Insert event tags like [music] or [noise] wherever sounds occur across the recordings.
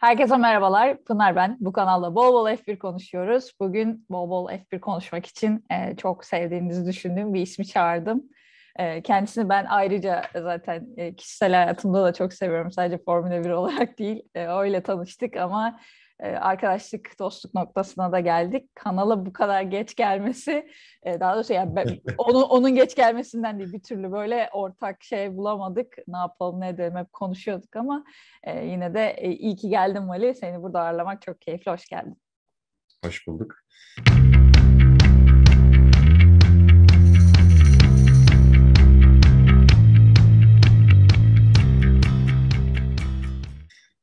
Herkese merhabalar. Pınar ben. Bu kanalda bol bol F1 konuşuyoruz. Bugün bol bol F1 konuşmak için e, çok sevdiğinizi düşündüğüm bir ismi çağırdım. E, kendisini ben ayrıca zaten e, kişisel hayatımda da çok seviyorum. Sadece Formula 1 [laughs] olarak değil. E, öyle tanıştık ama ee, arkadaşlık, dostluk noktasına da geldik. Kanala bu kadar geç gelmesi, e, daha doğrusu yani ben, [laughs] onun, onun geç gelmesinden değil bir türlü böyle ortak şey bulamadık. Ne yapalım ne edelim hep konuşuyorduk ama e, yine de e, iyi ki geldin Mali. Seni burada ağırlamak çok keyifli. Hoş geldin. Hoş bulduk.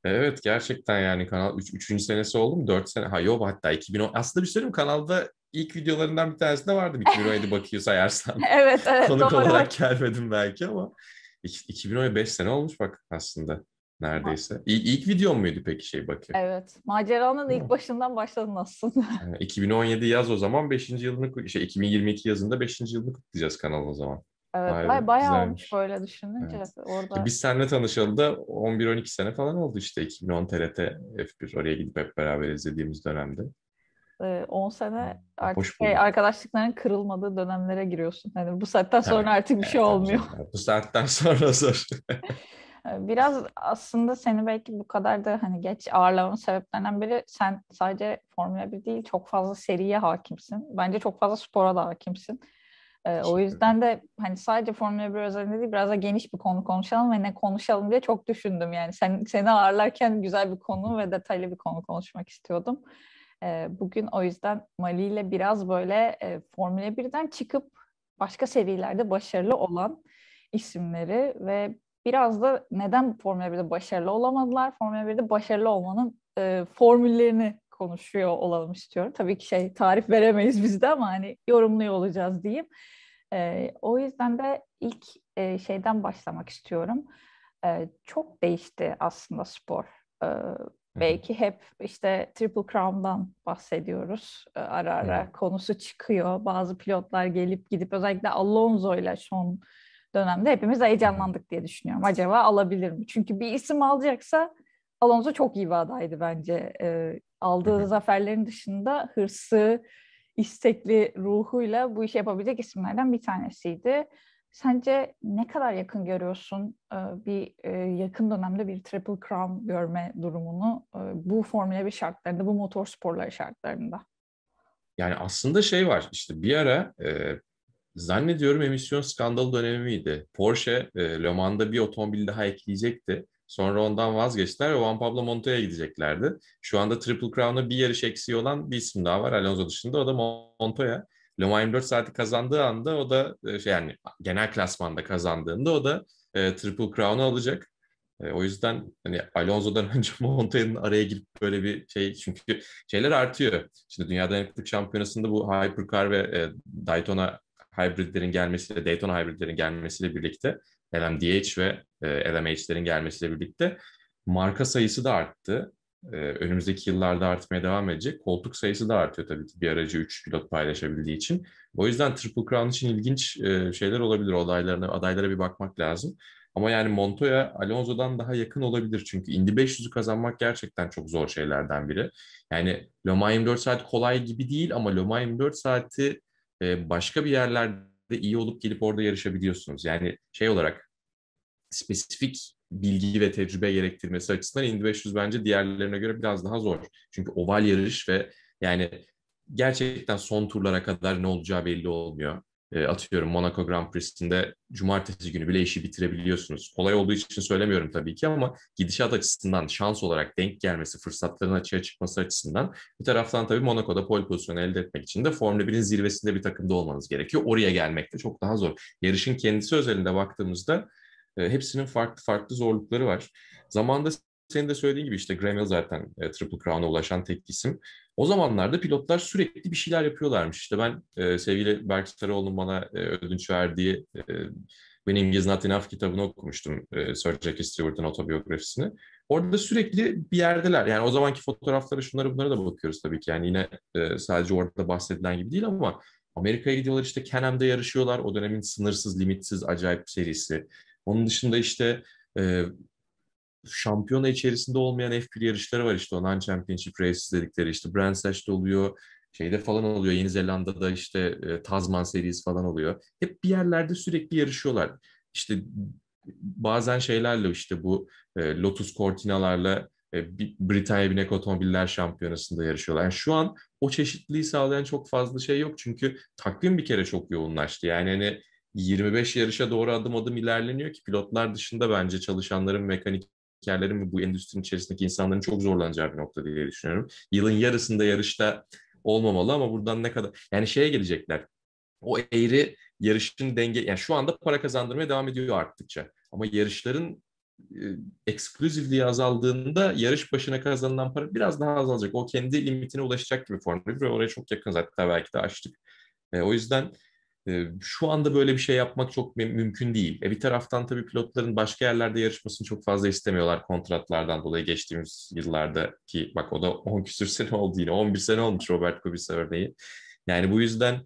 Evet gerçekten yani kanal 3. Üç, üçüncü senesi oldu mu? 4 sene. Ha yok hatta 2010. Aslında bir şey söyleyeyim kanalda ilk videolarından bir tanesinde vardı. 2017 bakıyor sayarsan. [laughs] evet evet. Konuk doğru. olarak gelmedim belki ama 2015 sene olmuş bak aslında neredeyse. Ha. İlk, ilk videom muydu peki şey bakıyor? Evet. Maceranın ilk başından başladın aslında. 2017 [laughs] yaz o zaman 5. yılını şey 2022 yazında 5. yılını kutlayacağız kanal o zaman. Evet Vay bayağı güzelmiş. olmuş böyle düşününce. Evet. Orada... Biz seninle tanışalı da 11-12 sene falan oldu işte 2010 TRT F1 oraya gidip hep beraber izlediğimiz dönemde. 10 ee, sene artık şey, arkadaşlıkların kırılmadığı dönemlere giriyorsun. Yani bu saatten sonra evet, artık bir evet, şey olmuyor. Canım. Bu saatten sonra zor. [laughs] Ee, biraz aslında seni belki bu kadar da hani geç ağırlamamın sebeplerinden biri sen sadece Formula 1 değil çok fazla seriye hakimsin. Bence çok fazla spora da hakimsin. Ee, o yüzden de hani sadece Formula 1 özelinde değil biraz da geniş bir konu konuşalım ve ne konuşalım diye çok düşündüm yani. Sen, seni ağırlarken güzel bir konu ve detaylı bir konu konuşmak istiyordum. Ee, bugün o yüzden Mali ile biraz böyle e, Formula 1'den çıkıp başka serilerde başarılı olan isimleri ve biraz da neden Formula 1'de başarılı olamadılar? Formula 1'de başarılı olmanın e, formüllerini konuşuyor olalım istiyorum. Tabii ki şey tarif veremeyiz biz de ama hani yorumluyor olacağız diyeyim. E, o yüzden de ilk e, şeyden başlamak istiyorum. E, çok değişti aslında spor. E, belki hep işte Triple Crown'dan bahsediyoruz. E, ara ara evet. konusu çıkıyor. Bazı pilotlar gelip gidip özellikle Alonso ile son dönemde hepimiz heyecanlandık diye düşünüyorum. Acaba alabilir mi? Çünkü bir isim alacaksa Alonso çok iyi bir adaydı bence. E, aldığı zaferlerin dışında hırsı, istekli ruhuyla bu işi yapabilecek isimlerden bir tanesiydi. Sence ne kadar yakın görüyorsun e, bir e, yakın dönemde bir Triple Crown görme durumunu e, bu Formula 1 şartlarında, bu motor sporları şartlarında? Yani aslında şey var işte bir ara e, zannediyorum emisyon skandalı dönemi miydi? Porsche e, Le Mans'da bir otomobil daha ekleyecekti. Sonra ondan vazgeçtiler ve Juan Pablo Montoya gideceklerdi. Şu anda Triple Crown'a bir yarış eksiği olan bir isim daha var Alonso dışında. O da Montoya. Le Mans 24 saati kazandığı anda o da e, şey yani genel klasmanda kazandığında o da e, Triple Crown'u alacak. E, o yüzden hani Alonso'dan [laughs] önce Montoya'nın araya girip böyle bir şey çünkü şeyler artıyor. Şimdi Dünya Dayanıklık Şampiyonası'nda bu Hypercar ve e, Daytona hybridlerin gelmesiyle, Daytona hybridlerin gelmesiyle birlikte LMDH ve e, LMH'lerin gelmesiyle birlikte marka sayısı da arttı. E, önümüzdeki yıllarda artmaya devam edecek. Koltuk sayısı da artıyor tabii ki bir aracı 3 pilot paylaşabildiği için. O yüzden Triple Crown için ilginç e, şeyler olabilir. Adaylarına, adaylara bir bakmak lazım. Ama yani Montoya Alonso'dan daha yakın olabilir. Çünkü Indy 500'ü kazanmak gerçekten çok zor şeylerden biri. Yani Le Mans 24 saat kolay gibi değil ama Le Mans 24 saati başka bir yerlerde iyi olup gelip orada yarışabiliyorsunuz. Yani şey olarak spesifik bilgi ve tecrübe gerektirmesi açısından Indy 500 bence diğerlerine göre biraz daha zor. Çünkü oval yarış ve yani gerçekten son turlara kadar ne olacağı belli olmuyor. E, atıyorum Monaco Grand Prix'sinde cumartesi günü bile işi bitirebiliyorsunuz. Kolay olduğu için söylemiyorum tabii ki ama gidişat açısından şans olarak denk gelmesi, fırsatların açığa çıkması açısından bir taraftan tabii Monaco'da pole pozisyonu elde etmek için de Formula 1'in zirvesinde bir takımda olmanız gerekiyor. Oraya gelmek de çok daha zor. Yarışın kendisi özelinde baktığımızda e, hepsinin farklı farklı zorlukları var. Zamanda senin de söylediğin gibi işte Graham Hill zaten e, Triple Crown'a ulaşan tek isim. O zamanlarda pilotlar sürekli bir şeyler yapıyorlarmış. İşte ben e, sevgili Berk Sarıoğlu'nun bana e, ödünç verdiği e, benim Is Not Enough kitabını okumuştum. E, Sir Jackie Stewart'ın otobiyografisini. Orada sürekli bir yerdeler. Yani o zamanki fotoğraflara şunları bunlara da bakıyoruz tabii ki. Yani yine e, sadece orada bahsedilen gibi değil ama Amerika'ya gidiyorlar işte Canem'de yarışıyorlar. O dönemin sınırsız, limitsiz, acayip serisi. Onun dışında işte e, şampiyona içerisinde olmayan F1 yarışları var işte olan Championship Races dedikleri işte Brands oluyor şeyde falan oluyor. Yeni Zelanda'da işte e, Tazman serisi falan oluyor. Hep bir yerlerde sürekli yarışıyorlar. İşte bazen şeylerle işte bu e, Lotus Cortina'larla e, Britanya Binek Otomobiller Şampiyonası'nda yarışıyorlar. Yani şu an o çeşitliliği sağlayan çok fazla şey yok. Çünkü takvim bir kere çok yoğunlaştı. Yani hani 25 yarışa doğru adım adım ilerleniyor ki pilotlar dışında bence çalışanların, mekanik spikerlerin ve bu endüstrinin içerisindeki insanların çok zorlanacağı bir nokta diye düşünüyorum. Yılın yarısında yarışta olmamalı ama buradan ne kadar yani şeye gelecekler. O eğri yarışın denge yani şu anda para kazandırmaya devam ediyor arttıkça. Ama yarışların e, azaldığında yarış başına kazanılan para biraz daha azalacak. O kendi limitine ulaşacak gibi Formula ve oraya çok yakın zaten belki de açtık. E, o yüzden şu anda böyle bir şey yapmak çok mümkün değil. E bir taraftan tabii pilotların başka yerlerde yarışmasını çok fazla istemiyorlar kontratlardan dolayı geçtiğimiz yıllarda ki, bak o da 10 küsür [laughs] sene oldu yine 11 sene olmuş Robert Kubica örneği. Yani bu yüzden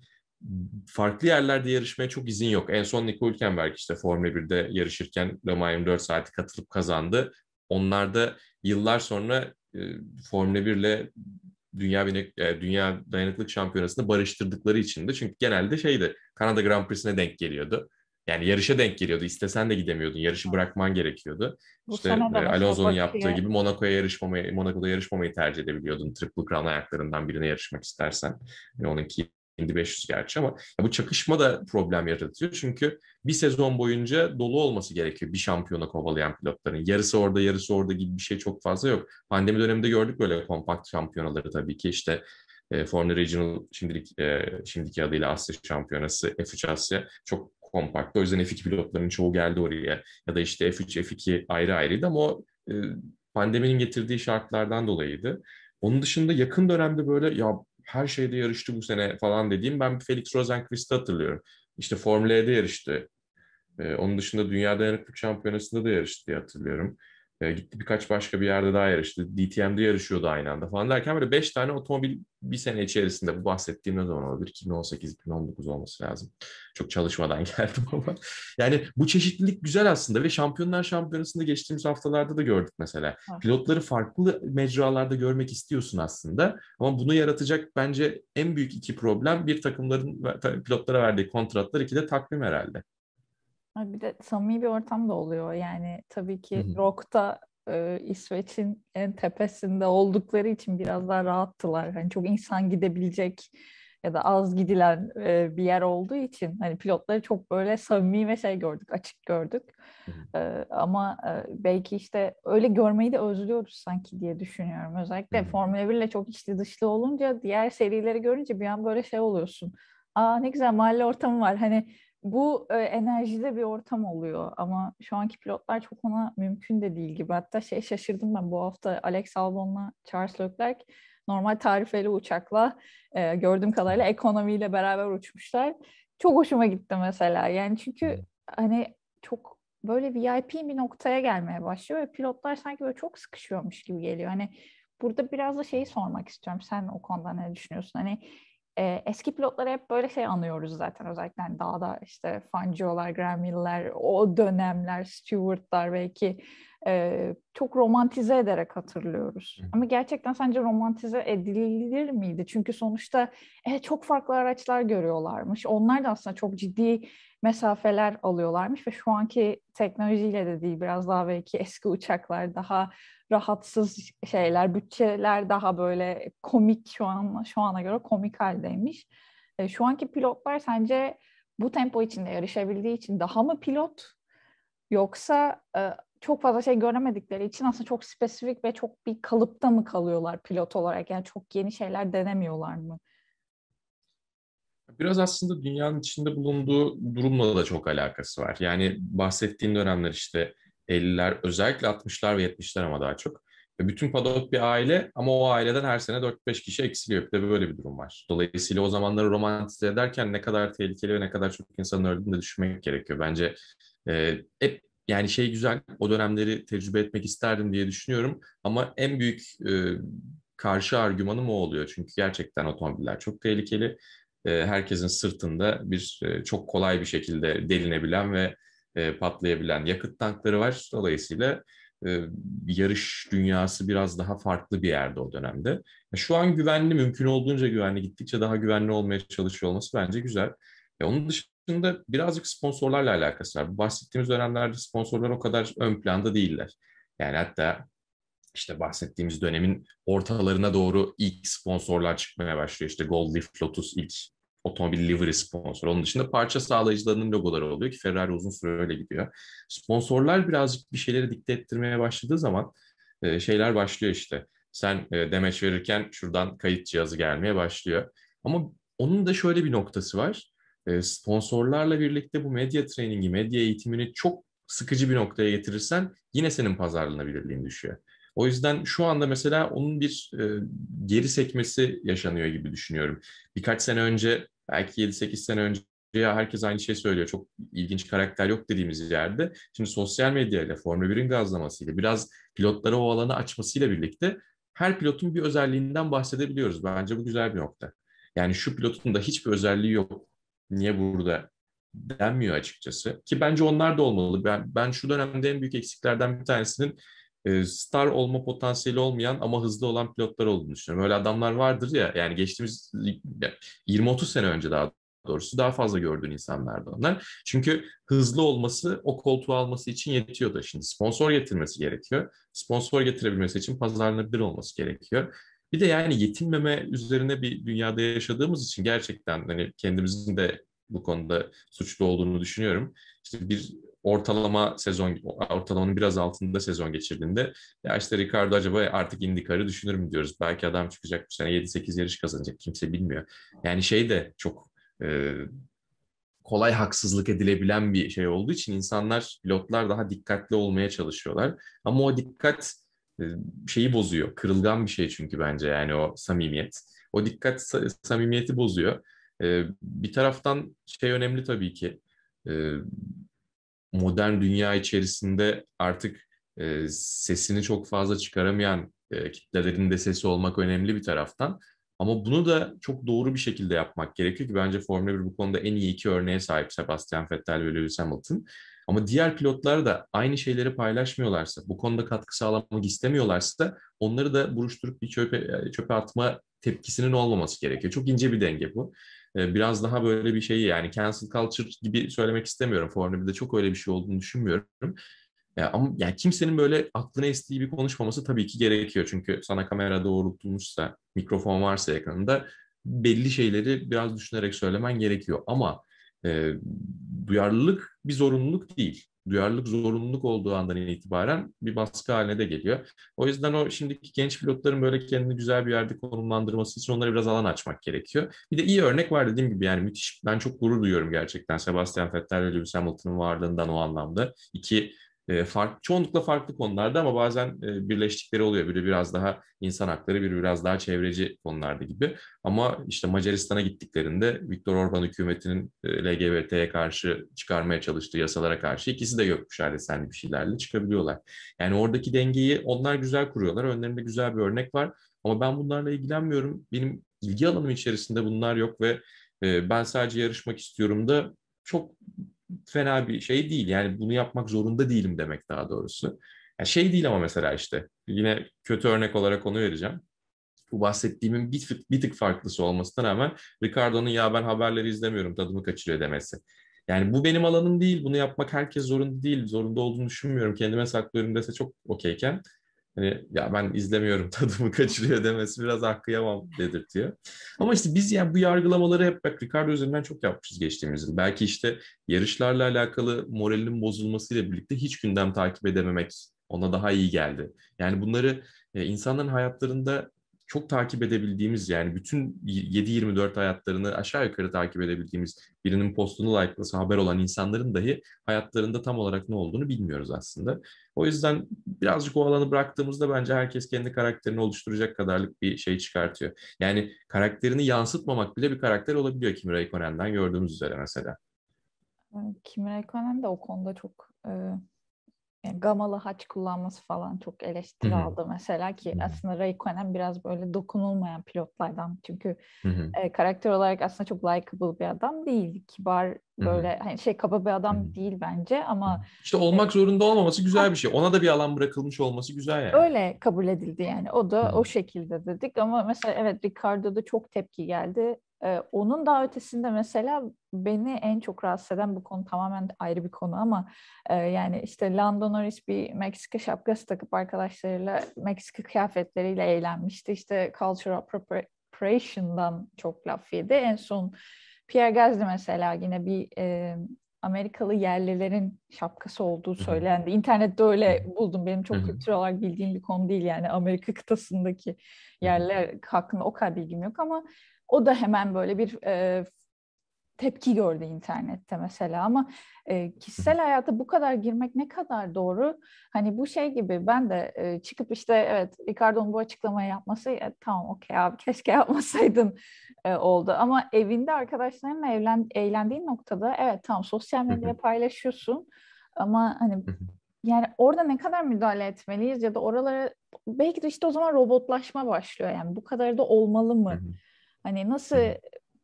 farklı yerlerde yarışmaya çok izin yok. En son Nico Hülkenberg işte Formula 1'de yarışırken Le Mans 24 saati katılıp kazandı. Onlar da yıllar sonra Formula 1 ile Dünya Binek, e, Dünya Dayanıklık Şampiyonası'nda barıştırdıkları içindi. Çünkü genelde şeydi Kanada Grand Prix'sine denk geliyordu. Yani yarışa denk geliyordu. İstesen de gidemiyordun. Yarışı bırakman gerekiyordu. Bu işte e, Alonso'nun yaptığı gibi Monaco'ya yarışmamayı, Monaco'da yarışmamayı tercih edebiliyordun. Triple Crown ayaklarından birine yarışmak istersen. Yani onunki 5500 gerçi ama bu çakışma da problem yaratıyor. Çünkü bir sezon boyunca dolu olması gerekiyor bir şampiyona kovalayan pilotların. Yarısı orada yarısı orada gibi bir şey çok fazla yok. Pandemi döneminde gördük böyle kompakt şampiyonaları tabii ki işte e, Formula Regional şimdilik e, şimdiki adıyla Asya Şampiyonası F3 Asya çok kompakt. O yüzden F2 pilotlarının çoğu geldi oraya ya da işte F3 F2 ayrı ayrıydı ama o e, pandeminin getirdiği şartlardan dolayıydı. Onun dışında yakın dönemde böyle ya her şeyde yarıştı bu sene falan dediğim ben Felix Rosenqvist'i hatırlıyorum. İşte Formula E'de yarıştı. Ee, onun dışında Dünya Dayanıklık Şampiyonası'nda da yarıştı diye hatırlıyorum. E, gitti birkaç başka bir yerde daha yarıştı. DTM'de yarışıyordu aynı anda falan derken böyle 5 tane otomobil bir sene içerisinde bu bahsettiğim ne zaman olabilir? 2018-2019 olması lazım. Çok çalışmadan [laughs] geldim ama. Yani bu çeşitlilik güzel aslında ve Şampiyonlar Şampiyonası'nda geçtiğimiz haftalarda da gördük mesela. Pilotları farklı mecralarda görmek istiyorsun aslında ama bunu yaratacak bence en büyük iki problem bir takımların pilotlara verdiği kontratlar iki de takvim herhalde. Bir de samimi bir ortam da oluyor. Yani tabii ki rock'ta e, İsveç'in en tepesinde oldukları için biraz daha rahattılar. Hani çok insan gidebilecek ya da az gidilen e, bir yer olduğu için hani pilotları çok böyle samimi ve şey gördük, açık gördük. E, ama e, belki işte öyle görmeyi de özlüyoruz sanki diye düşünüyorum. Özellikle Hı-hı. Formula 1 ile çok içli dışlı olunca diğer serileri görünce bir an böyle şey oluyorsun. Aa ne güzel mahalle ortamı var. Hani bu e, enerjide bir ortam oluyor ama şu anki pilotlar çok ona mümkün de değil gibi. Hatta şey şaşırdım ben bu hafta Alex Albon'la Charles Leclerc normal tarifeli uçakla e, gördüğüm kadarıyla ekonomiyle beraber uçmuşlar. Çok hoşuma gitti mesela. Yani çünkü hani çok böyle VIP bir noktaya gelmeye başlıyor ve pilotlar sanki böyle çok sıkışıyormuş gibi geliyor. Hani burada biraz da şeyi sormak istiyorum. Sen o konuda ne düşünüyorsun? Hani e, eski pilotları hep böyle şey anıyoruz zaten özellikle hani dağda işte Fangio'lar, Graham o dönemler, Stewart'lar belki e, çok romantize ederek hatırlıyoruz. Ama gerçekten sence romantize edilir miydi? Çünkü sonuçta e, çok farklı araçlar görüyorlarmış. Onlar da aslında çok ciddi mesafeler alıyorlarmış ve şu anki teknolojiyle de değil biraz daha belki eski uçaklar daha rahatsız şeyler, bütçeler daha böyle komik şu an şu ana göre komik haldeymiş. E, şu anki pilotlar sence bu tempo içinde yarışabildiği için daha mı pilot yoksa e, çok fazla şey göremedikleri için aslında çok spesifik ve çok bir kalıpta mı kalıyorlar pilot olarak? Yani çok yeni şeyler denemiyorlar mı? Biraz aslında dünyanın içinde bulunduğu durumla da çok alakası var. Yani bahsettiğin dönemler işte 50'ler, özellikle 60'lar ve 70'ler ama daha çok. ve Bütün padok bir aile ama o aileden her sene 4-5 kişi eksiliyor. Bir de böyle bir durum var. Dolayısıyla o zamanları romantize ederken ne kadar tehlikeli ve ne kadar çok insanın öldüğünü de düşünmek gerekiyor. Bence e, hep yani şey güzel, o dönemleri tecrübe etmek isterdim diye düşünüyorum. Ama en büyük e, karşı argümanım o oluyor. Çünkü gerçekten otomobiller çok tehlikeli. E, herkesin sırtında bir e, çok kolay bir şekilde delinebilen ve e, patlayabilen yakıt tankları var. Dolayısıyla e, yarış dünyası biraz daha farklı bir yerde o dönemde. Şu an güvenli, mümkün olduğunca güvenli, gittikçe daha güvenli olmaya çalışıyor olması bence güzel. E, onun dışında dışında birazcık sponsorlarla alakası var. Bu bahsettiğimiz dönemlerde sponsorlar o kadar ön planda değiller. Yani hatta işte bahsettiğimiz dönemin ortalarına doğru ilk sponsorlar çıkmaya başlıyor. İşte Gold Leaf Lotus ilk otomobil livery sponsor. Onun dışında parça sağlayıcılarının logoları oluyor ki Ferrari uzun süre öyle gidiyor. Sponsorlar birazcık bir şeyleri dikte ettirmeye başladığı zaman e, şeyler başlıyor işte. Sen e, demeç verirken şuradan kayıt cihazı gelmeye başlıyor. Ama onun da şöyle bir noktası var sponsorlarla birlikte bu medya trainingi, medya eğitimini çok sıkıcı bir noktaya getirirsen yine senin pazarlanabilirliğin düşüyor. O yüzden şu anda mesela onun bir e, geri sekmesi yaşanıyor gibi düşünüyorum. Birkaç sene önce, belki 7-8 sene önce ya herkes aynı şey söylüyor. Çok ilginç karakter yok dediğimiz yerde. Şimdi sosyal medyayla, Formula 1'in gazlamasıyla, biraz pilotlara o alanı açmasıyla birlikte her pilotun bir özelliğinden bahsedebiliyoruz. Bence bu güzel bir nokta. Yani şu pilotun da hiçbir özelliği yok niye burada denmiyor açıkçası. Ki bence onlar da olmalı. Ben, ben şu dönemde en büyük eksiklerden bir tanesinin e, star olma potansiyeli olmayan ama hızlı olan pilotlar olduğunu düşünüyorum. Öyle adamlar vardır ya yani geçtiğimiz 20-30 sene önce daha doğrusu daha fazla gördüğün insanlardı onlar. Çünkü hızlı olması o koltuğu alması için yetiyordu. Şimdi sponsor getirmesi gerekiyor. Sponsor getirebilmesi için pazarlanabilir olması gerekiyor. Bir de yani yetinmeme üzerine bir dünyada yaşadığımız için gerçekten hani kendimizin de bu konuda suçlu olduğunu düşünüyorum. İşte bir ortalama sezon ortalamanın biraz altında sezon geçirdiğinde ya işte Ricardo acaba artık indikarı düşünür mü diyoruz. Belki adam çıkacak bu sene 7-8 yarış kazanacak kimse bilmiyor. Yani şey de çok e, kolay haksızlık edilebilen bir şey olduğu için insanlar pilotlar daha dikkatli olmaya çalışıyorlar. Ama o dikkat e, şeyi bozuyor. Kırılgan bir şey çünkü bence yani o samimiyet. O dikkat samimiyeti bozuyor. E, bir taraftan şey önemli tabii ki e, modern dünya içerisinde artık sesini çok fazla çıkaramayan kitlelerin de sesi olmak önemli bir taraftan. Ama bunu da çok doğru bir şekilde yapmak gerekiyor ki bence Formula 1 bu konuda en iyi iki örneğe sahip Sebastian Vettel ve Lewis Hamilton. Ama diğer pilotlar da aynı şeyleri paylaşmıyorlarsa, bu konuda katkı sağlamak istemiyorlarsa onları da buruşturup bir çöpe, e, çöpe atma tepkisinin olmaması gerekiyor. Çok ince bir denge bu. E, biraz daha böyle bir şeyi yani cancel culture gibi söylemek istemiyorum. Formula 1'de çok öyle bir şey olduğunu düşünmüyorum. E, ama yani kimsenin böyle aklına estiği bir konuşmaması tabii ki gerekiyor. Çünkü sana kamera doğrultulmuşsa, mikrofon varsa yakınında belli şeyleri biraz düşünerek söylemen gerekiyor. Ama e, duyarlılık bir zorunluluk değil. Duyarlılık zorunluluk olduğu andan itibaren bir baskı haline de geliyor. O yüzden o şimdiki genç pilotların böyle kendini güzel bir yerde konumlandırması için onlara biraz alan açmak gerekiyor. Bir de iyi örnek var dediğim gibi yani müthiş. Ben çok gurur duyuyorum gerçekten Sebastian Vettel ve Lewis Hamilton'ın varlığından o anlamda. İki e, fark, çoğunlukla farklı konularda ama bazen e, birleştikleri oluyor. Biri biraz daha insan hakları, biri biraz daha çevreci konularda gibi. Ama işte Macaristan'a gittiklerinde Viktor Orban hükümetinin e, LGBT'ye karşı çıkarmaya çalıştığı yasalara karşı ikisi de yokmuş hali bir şeylerle çıkabiliyorlar. Yani oradaki dengeyi onlar güzel kuruyorlar. Önlerinde güzel bir örnek var. Ama ben bunlarla ilgilenmiyorum. Benim ilgi alanım içerisinde bunlar yok ve e, ben sadece yarışmak istiyorum da çok fena bir şey değil. Yani bunu yapmak zorunda değilim demek daha doğrusu. Yani şey değil ama mesela işte yine kötü örnek olarak onu vereceğim. Bu bahsettiğimin bir, bir tık farklısı olmasına rağmen Ricardo'nun ya ben haberleri izlemiyorum tadımı kaçırıyor demesi. Yani bu benim alanım değil. Bunu yapmak herkes zorunda değil. Zorunda olduğunu düşünmüyorum. Kendime saklıyorum dese çok okeyken hani ya ben izlemiyorum [laughs] tadımı kaçırıyor demesi biraz hakkıyamam ah, dedirtiyor. Ama işte biz yani bu yargılamaları hep bak Ricardo üzerinden çok yapmışız geçtiğimiz yıl. Belki işte yarışlarla alakalı moralin bozulmasıyla birlikte hiç gündem takip edememek ona daha iyi geldi. Yani bunları e, insanların hayatlarında çok takip edebildiğimiz yani bütün 7-24 hayatlarını aşağı yukarı takip edebildiğimiz birinin postunu like'lasa haber olan insanların dahi hayatlarında tam olarak ne olduğunu bilmiyoruz aslında. O yüzden birazcık o alanı bıraktığımızda bence herkes kendi karakterini oluşturacak kadarlık bir şey çıkartıyor. Yani karakterini yansıtmamak bile bir karakter olabiliyor Kim Räikkönen'den gördüğümüz üzere mesela. Kim Räikkönen de o konuda çok e yani gamalı haç kullanması falan çok eleştiri Hı-hı. aldı mesela ki Hı-hı. aslında Raikkonen biraz böyle dokunulmayan pilotlardan çünkü e, karakter olarak aslında çok likable bir adam değil kibar böyle Hı-hı. hani şey kaba bir adam Hı-hı. değil bence ama işte olmak e, zorunda olmaması güzel ah bir şey ona da bir alan bırakılmış olması güzel yani öyle kabul edildi yani o da Hı-hı. o şekilde dedik ama mesela evet Ricardo'da çok tepki geldi ee, onun daha ötesinde mesela beni en çok rahatsız eden bu konu tamamen ayrı bir konu ama e, yani işte Lando Norris bir Meksika şapkası takıp arkadaşlarıyla Meksika kıyafetleriyle eğlenmişti. İşte cultural appropriation'dan çok laf yedi. En son Pierre Gasly mesela yine bir e, Amerikalı yerlilerin şapkası olduğu söylendi. İnternette öyle buldum. Benim çok kültür olarak bildiğim bir konu değil yani Amerika kıtasındaki yerler hakkında o kadar bilgim yok ama o da hemen böyle bir e, tepki gördü internette mesela ama e, kişisel hayata bu kadar girmek ne kadar doğru? Hani bu şey gibi ben de e, çıkıp işte evet Ricardo'nun bu açıklamayı yapması e, tamam okey abi [laughs] keşke yapmasaydın e, oldu. Ama evinde arkadaşlarınla evlen, eğlendiğin noktada evet tamam sosyal medyaya paylaşıyorsun ama hani yani orada ne kadar müdahale etmeliyiz ya da oralara belki de işte o zaman robotlaşma başlıyor yani bu kadar da olmalı mı? Hani nasıl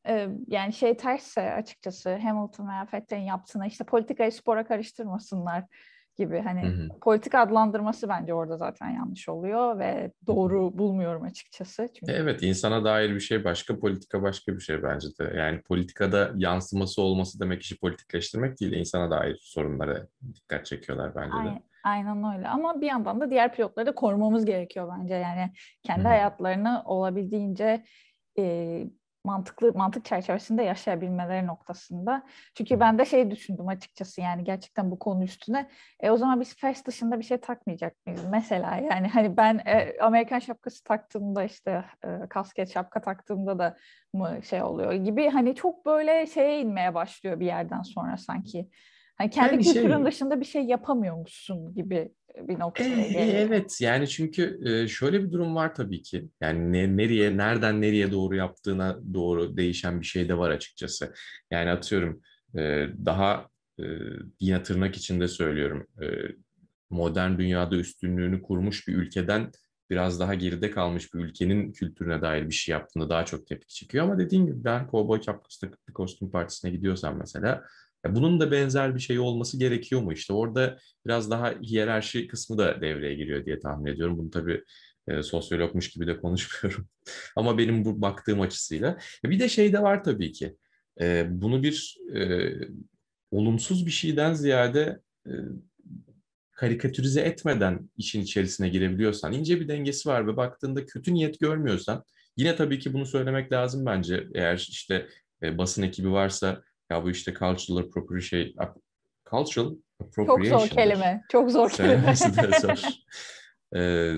e, yani şey tersse açıkçası Hamilton veya Fettel'in yaptığına işte politikayı spora karıştırmasınlar gibi hani hı hı. politik adlandırması bence orada zaten yanlış oluyor ve doğru bulmuyorum açıkçası. Çünkü... Evet insana dair bir şey başka politika başka bir şey bence de yani politikada yansıması olması demek işi politikleştirmek değil insana dair sorunlara dikkat çekiyorlar bence de. Aynen. Aynen öyle ama bir yandan da diğer pilotları da korumamız gerekiyor bence yani kendi hayatlarını olabildiğince e, mantıklı mantık çerçevesinde yaşayabilmeleri noktasında. Çünkü ben de şey düşündüm açıkçası yani gerçekten bu konu üstüne. E, o zaman biz fest dışında bir şey takmayacak mıyız mesela? Yani hani ben e, Amerikan şapkası taktığımda işte e, kasket şapka taktığımda da mı şey oluyor gibi hani çok böyle şeye inmeye başlıyor bir yerden sonra sanki. Hani kendi yani şey kültürün şey, dışında bir şey yapamıyormuşsun gibi e, bir noktaya e, e Evet yani çünkü e, şöyle bir durum var tabii ki. Yani ne, nereye, nereden nereye doğru yaptığına doğru değişen bir şey de var açıkçası. Yani atıyorum daha yine tırnak içinde söylüyorum modern dünyada üstünlüğünü kurmuş bir ülkeden biraz daha geride kalmış bir ülkenin kültürüne dair bir şey yaptığında daha çok tepki çıkıyor Ama dediğim gibi ben Cowboy Çapkas'ta Kıtlı Kostüm Partisi'ne gidiyorsam mesela bunun da benzer bir şey olması gerekiyor mu? İşte orada biraz daha hiyerarşi kısmı da devreye giriyor diye tahmin ediyorum. Bunu tabii e, sosyologmuş gibi de konuşmuyorum. [laughs] Ama benim bu baktığım açısıyla. Bir de şey de var tabii ki. E, bunu bir e, olumsuz bir şeyden ziyade e, karikatürize etmeden işin içerisine girebiliyorsan, ince bir dengesi var ve baktığında kötü niyet görmüyorsan, yine tabii ki bunu söylemek lazım bence. Eğer işte e, basın ekibi varsa ya bu işte cultural appropriation, şey, cultural appropriation. Çok zor kelime. Çok zor kelime. zor. Ee,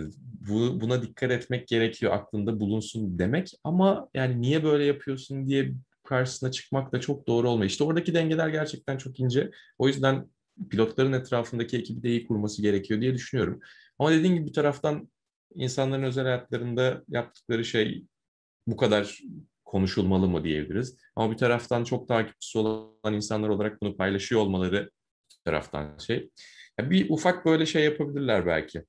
bu, buna dikkat etmek gerekiyor aklında bulunsun demek ama yani niye böyle yapıyorsun diye karşısına çıkmak da çok doğru olmuyor. İşte oradaki dengeler gerçekten çok ince. O yüzden pilotların etrafındaki ekibi de iyi kurması gerekiyor diye düşünüyorum. Ama dediğim gibi bir taraftan insanların özel hayatlarında yaptıkları şey bu kadar konuşulmalı mı diyebiliriz. Ama bir taraftan çok takipçisi olan insanlar olarak bunu paylaşıyor olmaları bir taraftan şey. Yani bir ufak böyle şey yapabilirler belki.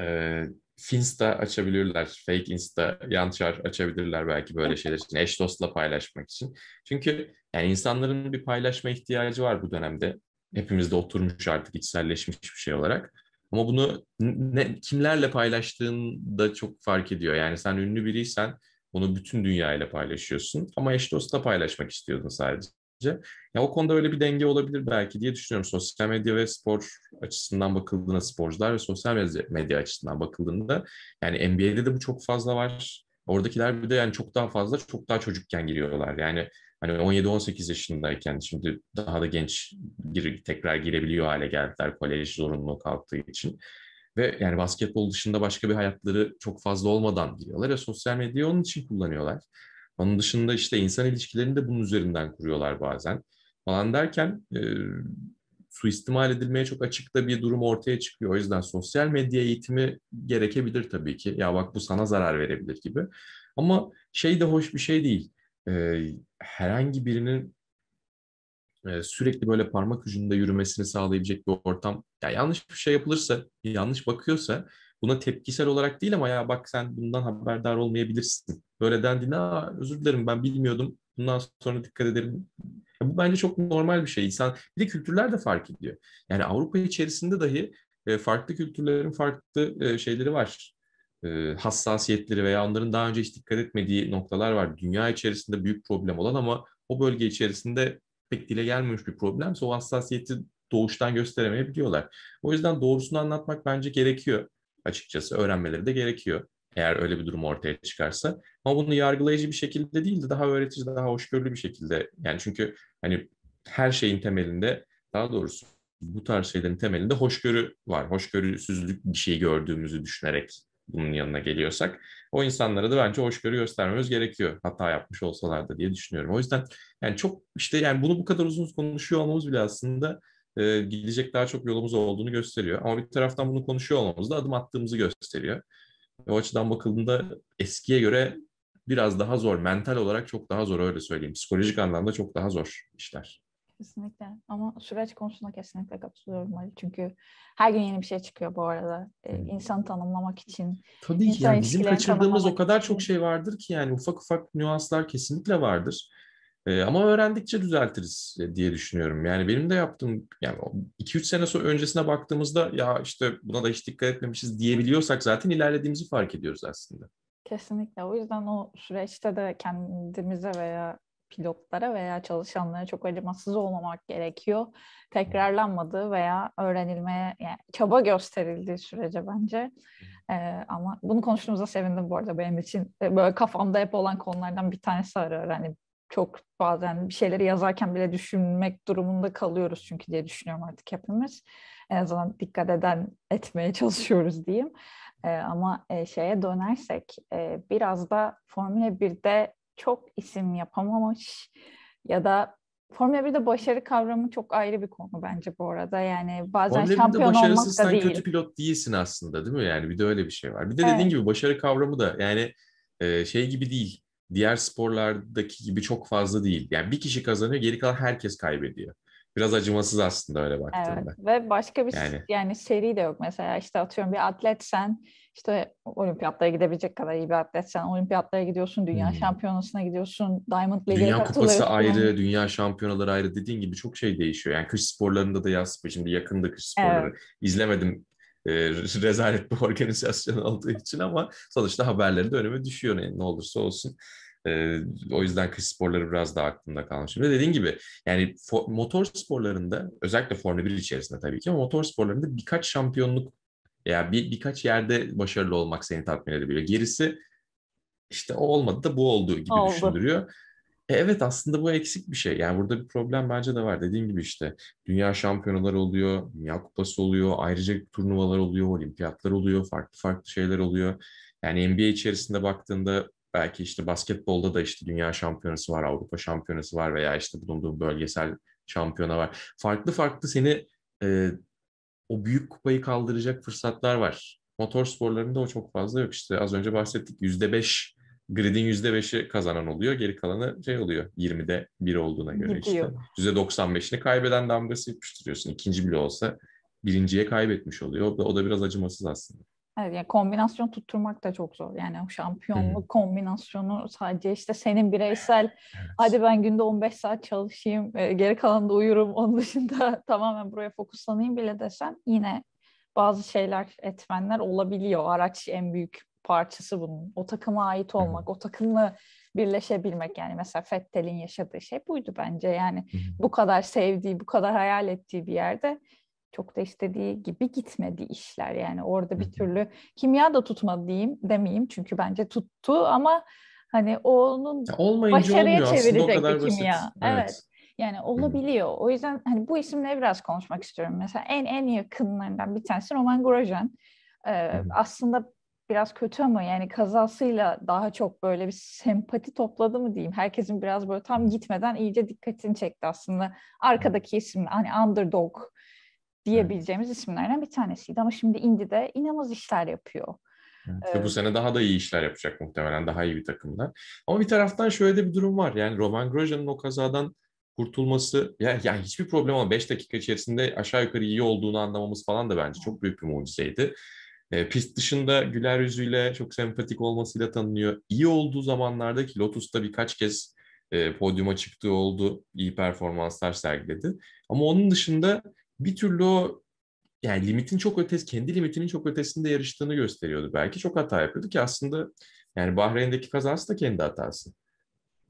Ee, Finsta açabilirler, fake Insta, yançar açabilirler belki böyle şeyler için, eş dostla paylaşmak için. Çünkü yani insanların bir paylaşma ihtiyacı var bu dönemde. Hepimizde oturmuş artık içselleşmiş bir şey olarak. Ama bunu ne, kimlerle paylaştığın da çok fark ediyor. Yani sen ünlü biriysen bunu bütün dünya ile paylaşıyorsun ama eş dostla paylaşmak istiyordun sadece. Ya o konuda öyle bir denge olabilir belki diye düşünüyorum. Sosyal medya ve spor açısından bakıldığında sporcular ve sosyal medya açısından bakıldığında yani NBA'de de bu çok fazla var. Oradakiler bir de yani çok daha fazla çok daha çocukken giriyorlar. Yani hani 17-18 yaşındayken şimdi daha da genç gir, tekrar girebiliyor hale geldiler kolej zorunluluğu kalktığı için. Ve yani basketbol dışında başka bir hayatları çok fazla olmadan gidiyorlar ya sosyal medyayı onun için kullanıyorlar. Onun dışında işte insan ilişkilerini de bunun üzerinden kuruyorlar bazen falan derken e, suistimal edilmeye çok açıkta bir durum ortaya çıkıyor. O yüzden sosyal medya eğitimi gerekebilir tabii ki. Ya bak bu sana zarar verebilir gibi. Ama şey de hoş bir şey değil. E, herhangi birinin e, sürekli böyle parmak ucunda yürümesini sağlayabilecek bir ortam. Ya yanlış bir şey yapılırsa, yanlış bakıyorsa buna tepkisel olarak değil ama ya bak sen bundan haberdar olmayabilirsin. Böyle dendiğinde özür dilerim ben bilmiyordum. Bundan sonra dikkat ederim. Ya bu bence çok normal bir şey. İnsan bir de kültürler de fark ediyor. Yani Avrupa içerisinde dahi e, farklı kültürlerin farklı e, şeyleri var. E, hassasiyetleri veya onların daha önce hiç dikkat etmediği noktalar var. Dünya içerisinde büyük problem olan ama o bölge içerisinde pek dile gelmemiş bir problemse o hassasiyeti doğuştan gösteremeyebiliyorlar. O yüzden doğrusunu anlatmak bence gerekiyor açıkçası. Öğrenmeleri de gerekiyor eğer öyle bir durum ortaya çıkarsa. Ama bunu yargılayıcı bir şekilde değil de daha öğretici, daha hoşgörülü bir şekilde. Yani çünkü hani her şeyin temelinde daha doğrusu bu tarz şeylerin temelinde hoşgörü var. Hoşgörüsüzlük bir şey gördüğümüzü düşünerek bunun yanına geliyorsak o insanlara da bence hoşgörü göstermemiz gerekiyor hata yapmış olsalar da diye düşünüyorum. O yüzden yani çok işte yani bunu bu kadar uzun konuşuyor olmamız bile aslında e, gidecek daha çok yolumuz olduğunu gösteriyor. Ama bir taraftan bunu konuşuyor olmamız da adım attığımızı gösteriyor. O açıdan bakıldığında eskiye göre biraz daha zor. Mental olarak çok daha zor öyle söyleyeyim. Psikolojik anlamda çok daha zor işler. Kesinlikle ama süreç konusunda kesinlikle katılıyorum Ali. Çünkü her gün yeni bir şey çıkıyor bu arada. Ee, insanı tanımlamak için. Tabii ki yani bizim kaçırdığımız o kadar için. çok şey vardır ki yani ufak ufak nüanslar kesinlikle vardır. Ee, ama öğrendikçe düzeltiriz e, diye düşünüyorum. Yani benim de yaptığım yani 2-3 sene sonra öncesine baktığımızda ya işte buna da hiç dikkat etmemişiz diyebiliyorsak zaten ilerlediğimizi fark ediyoruz aslında. Kesinlikle. O yüzden o süreçte de kendimize veya pilotlara veya çalışanlara çok acımasız olmamak gerekiyor. Tekrarlanmadığı veya öğrenilmeye yani çaba gösterildiği sürece bence. Ee, ama bunu konuştuğumuza sevindim bu arada benim için. E, böyle kafamda hep olan konulardan bir tanesi var hani Çok bazen bir şeyleri yazarken bile düşünmek durumunda kalıyoruz çünkü diye düşünüyorum artık hepimiz. En azından dikkat eden etmeye çalışıyoruz diyeyim. Ee, ama e, şeye dönersek e, biraz da Formula 1'de çok isim yapamamış ya da Formula 1'de başarı kavramı çok ayrı bir konu bence bu arada. Yani bazen Formula şampiyon olmak da değil. kötü pilot değilsin aslında değil mi? Yani bir de öyle bir şey var. Bir de evet. dediğin gibi başarı kavramı da yani e, şey gibi değil. Diğer sporlardaki gibi çok fazla değil. Yani bir kişi kazanıyor, geri kalan herkes kaybediyor. Biraz acımasız aslında öyle baktığında. Evet. Ve başka bir yani. yani seri de yok mesela işte atıyorum bir atletsen işte olimpiyatlara gidebilecek kadar iyi bir atletsen olimpiyatlara gidiyorsun, dünya hmm. şampiyonasına gidiyorsun, Diamond League'e Dünya kupası ayrı, yani. dünya şampiyonaları ayrı dediğin gibi çok şey değişiyor. Yani kış sporlarında da yaz şimdi yakında kış sporları evet. izlemedim e, rezalet bir [laughs] organizasyon olduğu için ama sonuçta haberleri de önüme düşüyor yani ne olursa olsun. E, o yüzden kış sporları biraz daha aklımda kalmış. Ve dediğin gibi yani for, motor sporlarında özellikle Formula 1 içerisinde tabii ki ama motor sporlarında birkaç şampiyonluk ya yani bir, birkaç yerde başarılı olmak seni tatmin edebiliyor. Gerisi işte o olmadı da bu olduğu gibi Oldu. düşündürüyor. E evet aslında bu eksik bir şey. Yani burada bir problem bence de var. Dediğim gibi işte dünya şampiyonaları oluyor, dünya kupası oluyor, ayrıca turnuvalar oluyor, olimpiyatlar oluyor, farklı farklı şeyler oluyor. Yani NBA içerisinde baktığında belki işte basketbolda da işte dünya şampiyonası var, Avrupa şampiyonası var veya işte bulunduğu bölgesel şampiyona var. Farklı farklı seni e, o büyük kupayı kaldıracak fırsatlar var. Motor sporlarında o çok fazla yok. işte. az önce bahsettik yüzde beş gridin yüzde beşi kazanan oluyor. Geri kalanı şey oluyor. 20'de bir olduğuna göre Gidiyor. işte. Yüzde doksan beşini kaybeden damgası yapıştırıyorsun. İkinci bile olsa birinciye kaybetmiş oluyor. O da, o da biraz acımasız aslında. Evet, yani kombinasyon tutturmak da çok zor. Yani o şampiyonluk hmm. kombinasyonu sadece işte senin bireysel evet. hadi ben günde 15 saat çalışayım, e, geri da uyurum. Onun dışında [laughs] tamamen buraya fokuslanayım bile desen yine bazı şeyler etmenler olabiliyor. Araç en büyük parçası bunun. O takıma ait olmak, hmm. o takımla birleşebilmek yani mesela Fettel'in yaşadığı şey buydu bence yani hmm. bu kadar sevdiği, bu kadar hayal ettiği bir yerde çok da istediği gibi gitmedi işler. Yani orada bir türlü kimya da tutmadı diyeyim demeyeyim çünkü bence tuttu ama hani onun başarıya olmuyor. çevirecekti kimya. Basit. Evet. evet. Yani olabiliyor. O yüzden hani bu isimle biraz konuşmak istiyorum. Mesela en en yakınlarından bir tanesi Roman Grosjean. Ee, aslında biraz kötü ama yani kazasıyla daha çok böyle bir sempati topladı mı diyeyim. Herkesin biraz böyle tam gitmeden iyice dikkatini çekti aslında. Arkadaki isim hani underdog diyebileceğimiz evet. isimlerden bir tanesiydi. Ama şimdi Indy'de inanılmaz işler yapıyor. Evet. Ee, bu sene daha da iyi işler yapacak muhtemelen daha iyi bir takımda. Ama bir taraftan şöyle de bir durum var. Yani Roman Grosje'nin o kazadan kurtulması ya yani hiçbir problem ama 5 dakika içerisinde aşağı yukarı iyi olduğunu anlamamız falan da bence çok büyük bir mucizeydi. E, pist dışında güler yüzüyle, çok sempatik olmasıyla tanınıyor. İyi olduğu zamanlarda ki Lotus'ta birkaç kez e, podyuma çıktığı oldu. iyi performanslar sergiledi. Ama onun dışında bir türlü o yani limitin çok ötesi, kendi limitinin çok ötesinde yarıştığını gösteriyordu. Belki çok hata yapıyordu ki aslında yani Bahreyn'deki kazası da kendi hatası.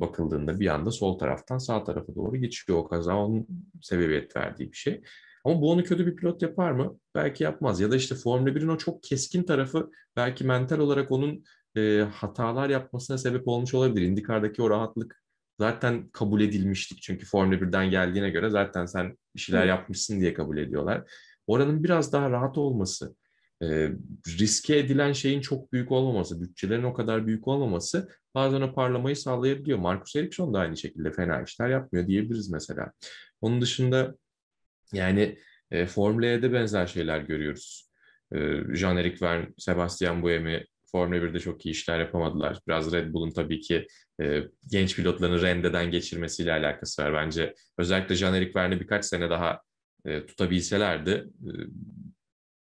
Bakıldığında bir anda sol taraftan sağ tarafa doğru geçiyor. O kaza onun sebebiyet verdiği bir şey. Ama bu onu kötü bir pilot yapar mı? Belki yapmaz. Ya da işte Formula 1'in o çok keskin tarafı belki mental olarak onun e, hatalar yapmasına sebep olmuş olabilir. IndyCar'daki o rahatlık zaten kabul edilmiştik. Çünkü Formula 1'den geldiğine göre zaten sen bir şeyler yapmışsın diye kabul ediyorlar. Oranın biraz daha rahat olması, e, riske edilen şeyin çok büyük olmaması, bütçelerin o kadar büyük olmaması bazen o parlamayı sağlayabiliyor. Marcus Ericsson da aynı şekilde fena işler yapmıyor diyebiliriz mesela. Onun dışında yani e, Formula E'de benzer şeyler görüyoruz. E, Jean-Eric Verne, Sebastian Buemi Formula 1'de çok iyi işler yapamadılar. Biraz Red Bull'un tabii ki e, genç pilotlarını rendeden geçirmesiyle alakası var. Bence özellikle Jean-Eric Verne'i birkaç sene daha e, tutabilselerdi e,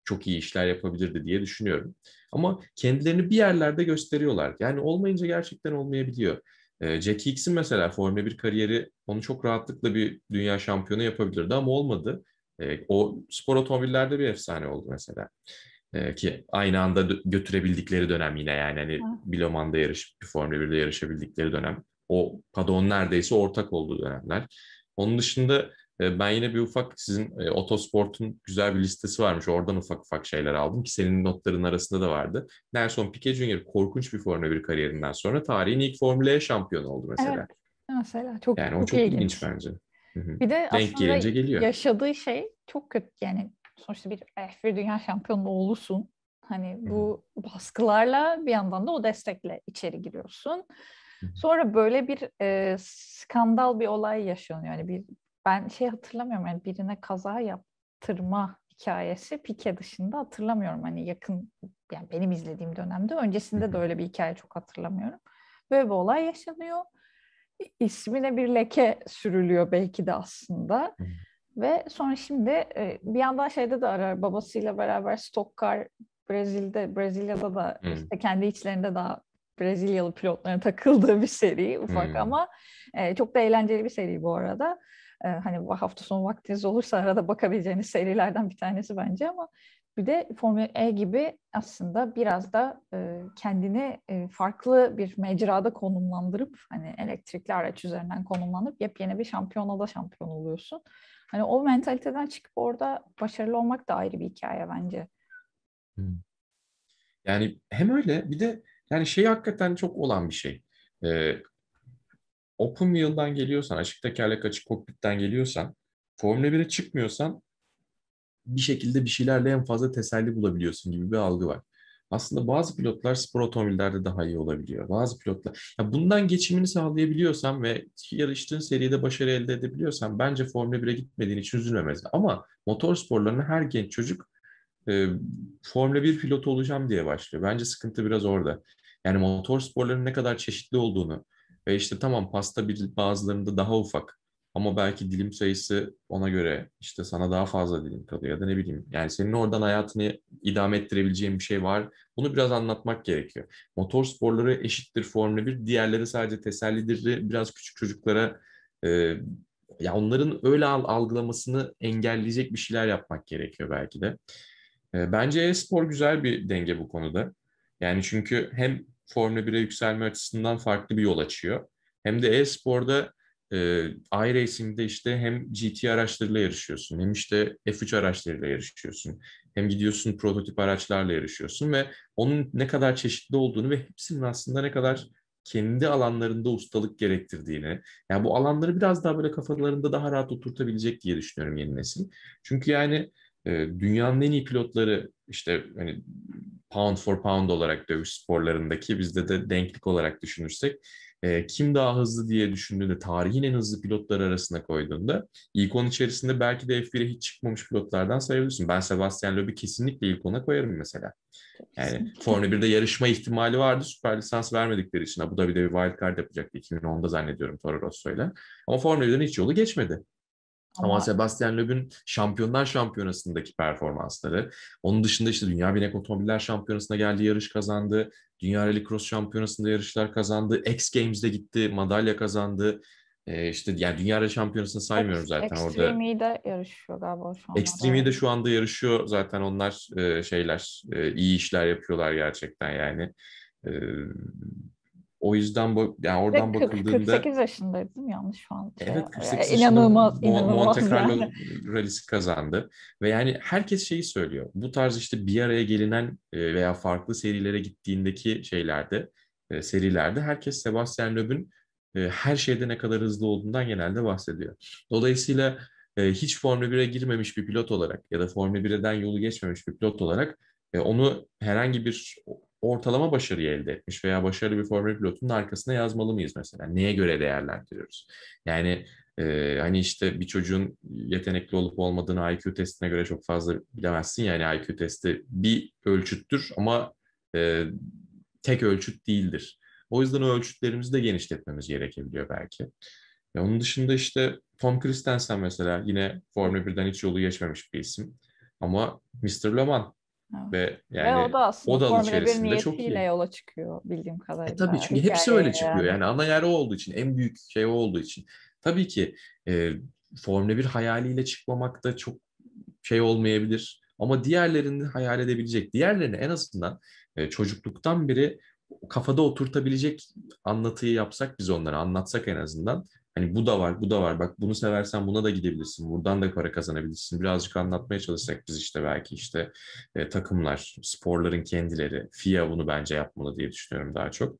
çok iyi işler yapabilirdi diye düşünüyorum. Ama kendilerini bir yerlerde gösteriyorlar. Yani olmayınca gerçekten olmayabiliyor. E, Jack Hicks'in mesela Formula 1 kariyeri onu çok rahatlıkla bir dünya şampiyonu yapabilirdi ama olmadı. E, o spor otomobillerde bir efsane oldu mesela ki aynı anda götürebildikleri dönem yine yani hani Biloman'da yarışıp Formula 1'de yarışabildikleri dönem. O Padon neredeyse ortak olduğu dönemler. Onun dışında ben yine bir ufak sizin e, Otosport'un güzel bir listesi varmış. Oradan ufak ufak şeyler aldım ki senin notların arasında da vardı. Nelson Piquet Jr. korkunç bir Formula 1 kariyerinden sonra tarihin ilk Formula E şampiyonu oldu mesela. Evet. Mesela çok yani çok o çok ilginç, ilginç bence. Hı-hı. Bir de Denk aslında geliyor. yaşadığı şey çok kötü yani sonuçta bir F1 eh, dünya şampiyonu oğlusun. Hani bu baskılarla bir yandan da o destekle içeri giriyorsun. Sonra böyle bir e, skandal bir olay yaşanıyor. Yani bir ben şey hatırlamıyorum yani birine kaza yaptırma hikayesi Pike dışında hatırlamıyorum. Hani yakın yani benim izlediğim dönemde öncesinde de öyle bir hikaye çok hatırlamıyorum. Böyle bir olay yaşanıyor. İsmine bir leke sürülüyor belki de aslında. Ve sonra şimdi e, bir yandan şeyde de arar babasıyla beraber Stokkar Brezil'de, Brezilya'da da hmm. işte kendi içlerinde daha Brezilyalı pilotların takıldığı bir seri ufak hmm. ama e, çok da eğlenceli bir seri bu arada. E, hani hafta sonu vaktiniz olursa arada bakabileceğiniz serilerden bir tanesi bence ama bir de Formula E gibi aslında biraz da e, kendini e, farklı bir mecrada konumlandırıp hani elektrikli araç üzerinden konumlanıp yepyeni bir şampiyonada şampiyon oluyorsun. Hani o mentaliteden çıkıp orada başarılı olmak da ayrı bir hikaye bence. Yani hem öyle bir de yani şey hakikaten çok olan bir şey. Ee, open wheel'dan geliyorsan, açık tekerlek açık kokpitten geliyorsan, Formula 1'e çıkmıyorsan bir şekilde bir şeylerle en fazla teselli bulabiliyorsun gibi bir algı var aslında bazı pilotlar spor otomobillerde daha iyi olabiliyor. Bazı pilotlar. Ya bundan geçimini sağlayabiliyorsan ve yarıştığın seride başarı elde edebiliyorsan bence Formula 1'e gitmediğin için üzülmemezsin. Ama motor sporlarına her genç çocuk e, Formula 1 pilotu olacağım diye başlıyor. Bence sıkıntı biraz orada. Yani motor sporlarının ne kadar çeşitli olduğunu ve işte tamam pasta bir bazılarında daha ufak ama belki dilim sayısı ona göre işte sana daha fazla dilim kalıyor ya da ne bileyim. Yani senin oradan hayatını idame ettirebileceğin bir şey var. Bunu biraz anlatmak gerekiyor. Motor sporları eşittir Formula 1. Diğerleri sadece tesellidir. Biraz küçük çocuklara e, ya onların öyle algılamasını engelleyecek bir şeyler yapmak gerekiyor belki de. E, bence e-spor güzel bir denge bu konuda. Yani çünkü hem Formula 1'e yükselme açısından farklı bir yol açıyor. Hem de e-sporda e, iRacing'de işte hem GT araçlarıyla yarışıyorsun hem işte F3 araçlarıyla yarışıyorsun. Hem gidiyorsun prototip araçlarla yarışıyorsun ve onun ne kadar çeşitli olduğunu ve hepsinin aslında ne kadar kendi alanlarında ustalık gerektirdiğini, yani bu alanları biraz daha böyle kafalarında daha rahat oturtabilecek diye düşünüyorum yeni nesil. Çünkü yani e, dünyanın en iyi pilotları işte hani pound for pound olarak dövüş sporlarındaki bizde de denklik olarak düşünürsek e, kim daha hızlı diye düşündüğünde tarihin en hızlı pilotları arasına koyduğunda ilk 10 içerisinde belki de F1'e hiç çıkmamış pilotlardan sayabilirsin. Ben Sebastian Loeb'i kesinlikle ilk 10'a koyarım mesela. Yani Formula 1'de yarışma ihtimali vardı. Süper lisans vermedikleri için Bu da bir de wild card yapacaktı 2010'da zannediyorum Toro Rosso'yla. Ama Formula 1'den hiç yolu geçmedi. Ama, Sebastian Loeb'ün şampiyonlar şampiyonasındaki performansları, onun dışında işte Dünya Binek Otomobiller Şampiyonası'na geldi, yarış kazandı. Dünya Rallycross Şampiyonası'nda yarışlar kazandı. X Games'de gitti, madalya kazandı. Ee, işte yani Dünya Rally Şampiyonası'nı saymıyoruz Ex, zaten Extreme orada. de yarışıyor galiba şu an. de şu anda yarışıyor. Zaten onlar e, şeyler, e, iyi işler yapıyorlar gerçekten yani. E, o yüzden bu yani oradan 40, bakıldığında 48 yaşındaydı değil Yanlış şu an. evet 48 yani, inanılmaz Monte Carlo yani. rallisi kazandı ve yani herkes şeyi söylüyor. Bu tarz işte bir araya gelinen e, veya farklı serilere gittiğindeki şeylerde e, serilerde herkes Sebastian Loeb'ün e, her şeyde ne kadar hızlı olduğundan genelde bahsediyor. Dolayısıyla hiç Formula 1'e girmemiş bir pilot olarak ya da Formula 1'den yolu geçmemiş bir pilot olarak onu herhangi bir ortalama başarıyı elde etmiş veya başarılı bir favori pilotunun arkasına yazmalı mıyız mesela? Neye göre değerlendiriyoruz? Yani e, hani işte bir çocuğun yetenekli olup olmadığını IQ testine göre çok fazla bilemezsin. Yani IQ testi bir ölçüttür ama e, tek ölçüt değildir. O yüzden o ölçütlerimizi de genişletmemiz gerekebiliyor belki. Ya onun dışında işte Tom Christensen mesela yine Formula 1'den hiç yolu geçmemiş bir isim. Ama Mr. Loman Evet. Ve yani Ve o da aslında odalı Formula 1 yola çıkıyor bildiğim kadarıyla. E tabii çünkü hepsi öyle çıkıyor. Yani. yani ana yer o olduğu için, en büyük şey o olduğu için. Tabii ki e, Formula 1 hayaliyle çıkmamak da çok şey olmayabilir. Ama diğerlerini hayal edebilecek, diğerlerini en azından e, çocukluktan beri kafada oturtabilecek anlatıyı yapsak biz onlara, anlatsak en azından Hani bu da var, bu da var. Bak bunu seversen buna da gidebilirsin. Buradan da para kazanabilirsin. Birazcık anlatmaya çalışsak biz işte belki işte e, takımlar, sporların kendileri, FIA bunu bence yapmalı diye düşünüyorum daha çok.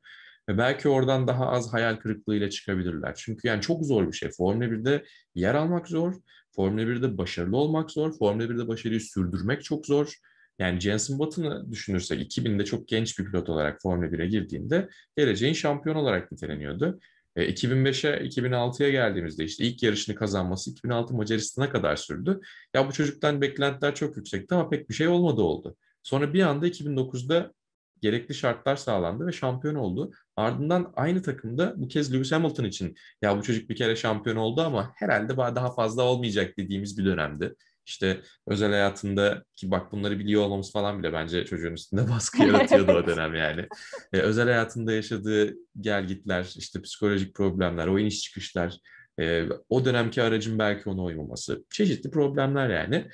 Ve belki oradan daha az hayal kırıklığıyla çıkabilirler. Çünkü yani çok zor bir şey. Formula 1'de yer almak zor. Formula 1'de başarılı olmak zor. Formula 1'de başarıyı sürdürmek çok zor. Yani Jensen Button'ı düşünürsek 2000'de çok genç bir pilot olarak Formula 1'e girdiğinde geleceğin şampiyon olarak niteleniyordu. 2005'e, 2006'ya geldiğimizde işte ilk yarışını kazanması 2006 Macaristan'a kadar sürdü. Ya bu çocuktan beklentiler çok yüksekti ama pek bir şey olmadı oldu. Sonra bir anda 2009'da gerekli şartlar sağlandı ve şampiyon oldu. Ardından aynı takımda bu kez Lewis Hamilton için ya bu çocuk bir kere şampiyon oldu ama herhalde daha fazla olmayacak dediğimiz bir dönemdi işte özel hayatında ki bak bunları biliyor olmamız falan bile bence çocuğun üstünde [laughs] baskı yaratıyordu o dönem yani. E, özel hayatında yaşadığı gelgitler, işte psikolojik problemler, o iniş çıkışlar, e, o dönemki aracın belki ona uymaması, çeşitli problemler yani.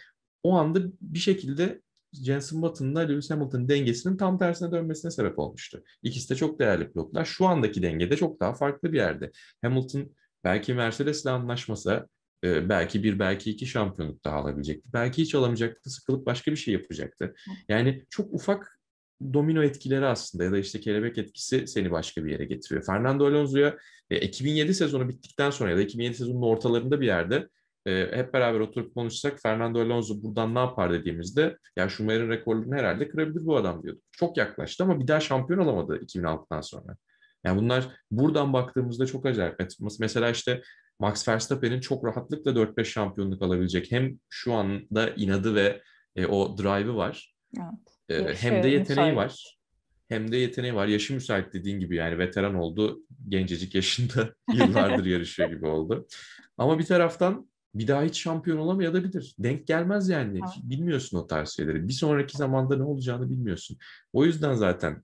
O anda bir şekilde Jensen Button'la Lewis Hamilton dengesinin tam tersine dönmesine sebep olmuştu. İkisi de çok değerli pilotlar. Şu andaki dengede çok daha farklı bir yerde. Hamilton belki Mercedes'le anlaşmasa e, belki bir belki iki şampiyonluk daha alabilecekti. Belki hiç alamayacaktı, sıkılıp başka bir şey yapacaktı. Yani çok ufak domino etkileri aslında ya da işte kelebek etkisi seni başka bir yere getiriyor. Fernando Alonso'ya e, 2007 sezonu bittikten sonra ya da 2007 sezonun ortalarında bir yerde e, hep beraber oturup konuşsak Fernando Alonso buradan ne yapar dediğimizde ya Schumacher'in rekorlarını herhalde kırabilir bu adam diyorduk. Çok yaklaştı ama bir daha şampiyon olamadı 2006'dan sonra. Yani bunlar buradan baktığımızda çok acayip. Mesela işte Max Verstappen'in çok rahatlıkla 4-5 şampiyonluk alabilecek hem şu anda inadı ve e, o drive'ı var. Evet. E, hem de yeteneği müsait. var. Hem de yeteneği var. Yaşı müsait dediğin gibi yani veteran oldu. Gencecik yaşında [laughs] yıllardır yarışıyor gibi oldu. Ama bir taraftan bir daha hiç şampiyon olamayabilir. Denk gelmez yani. Ha. Bilmiyorsun o tarz şeyleri. Bir sonraki zamanda ne olacağını bilmiyorsun. O yüzden zaten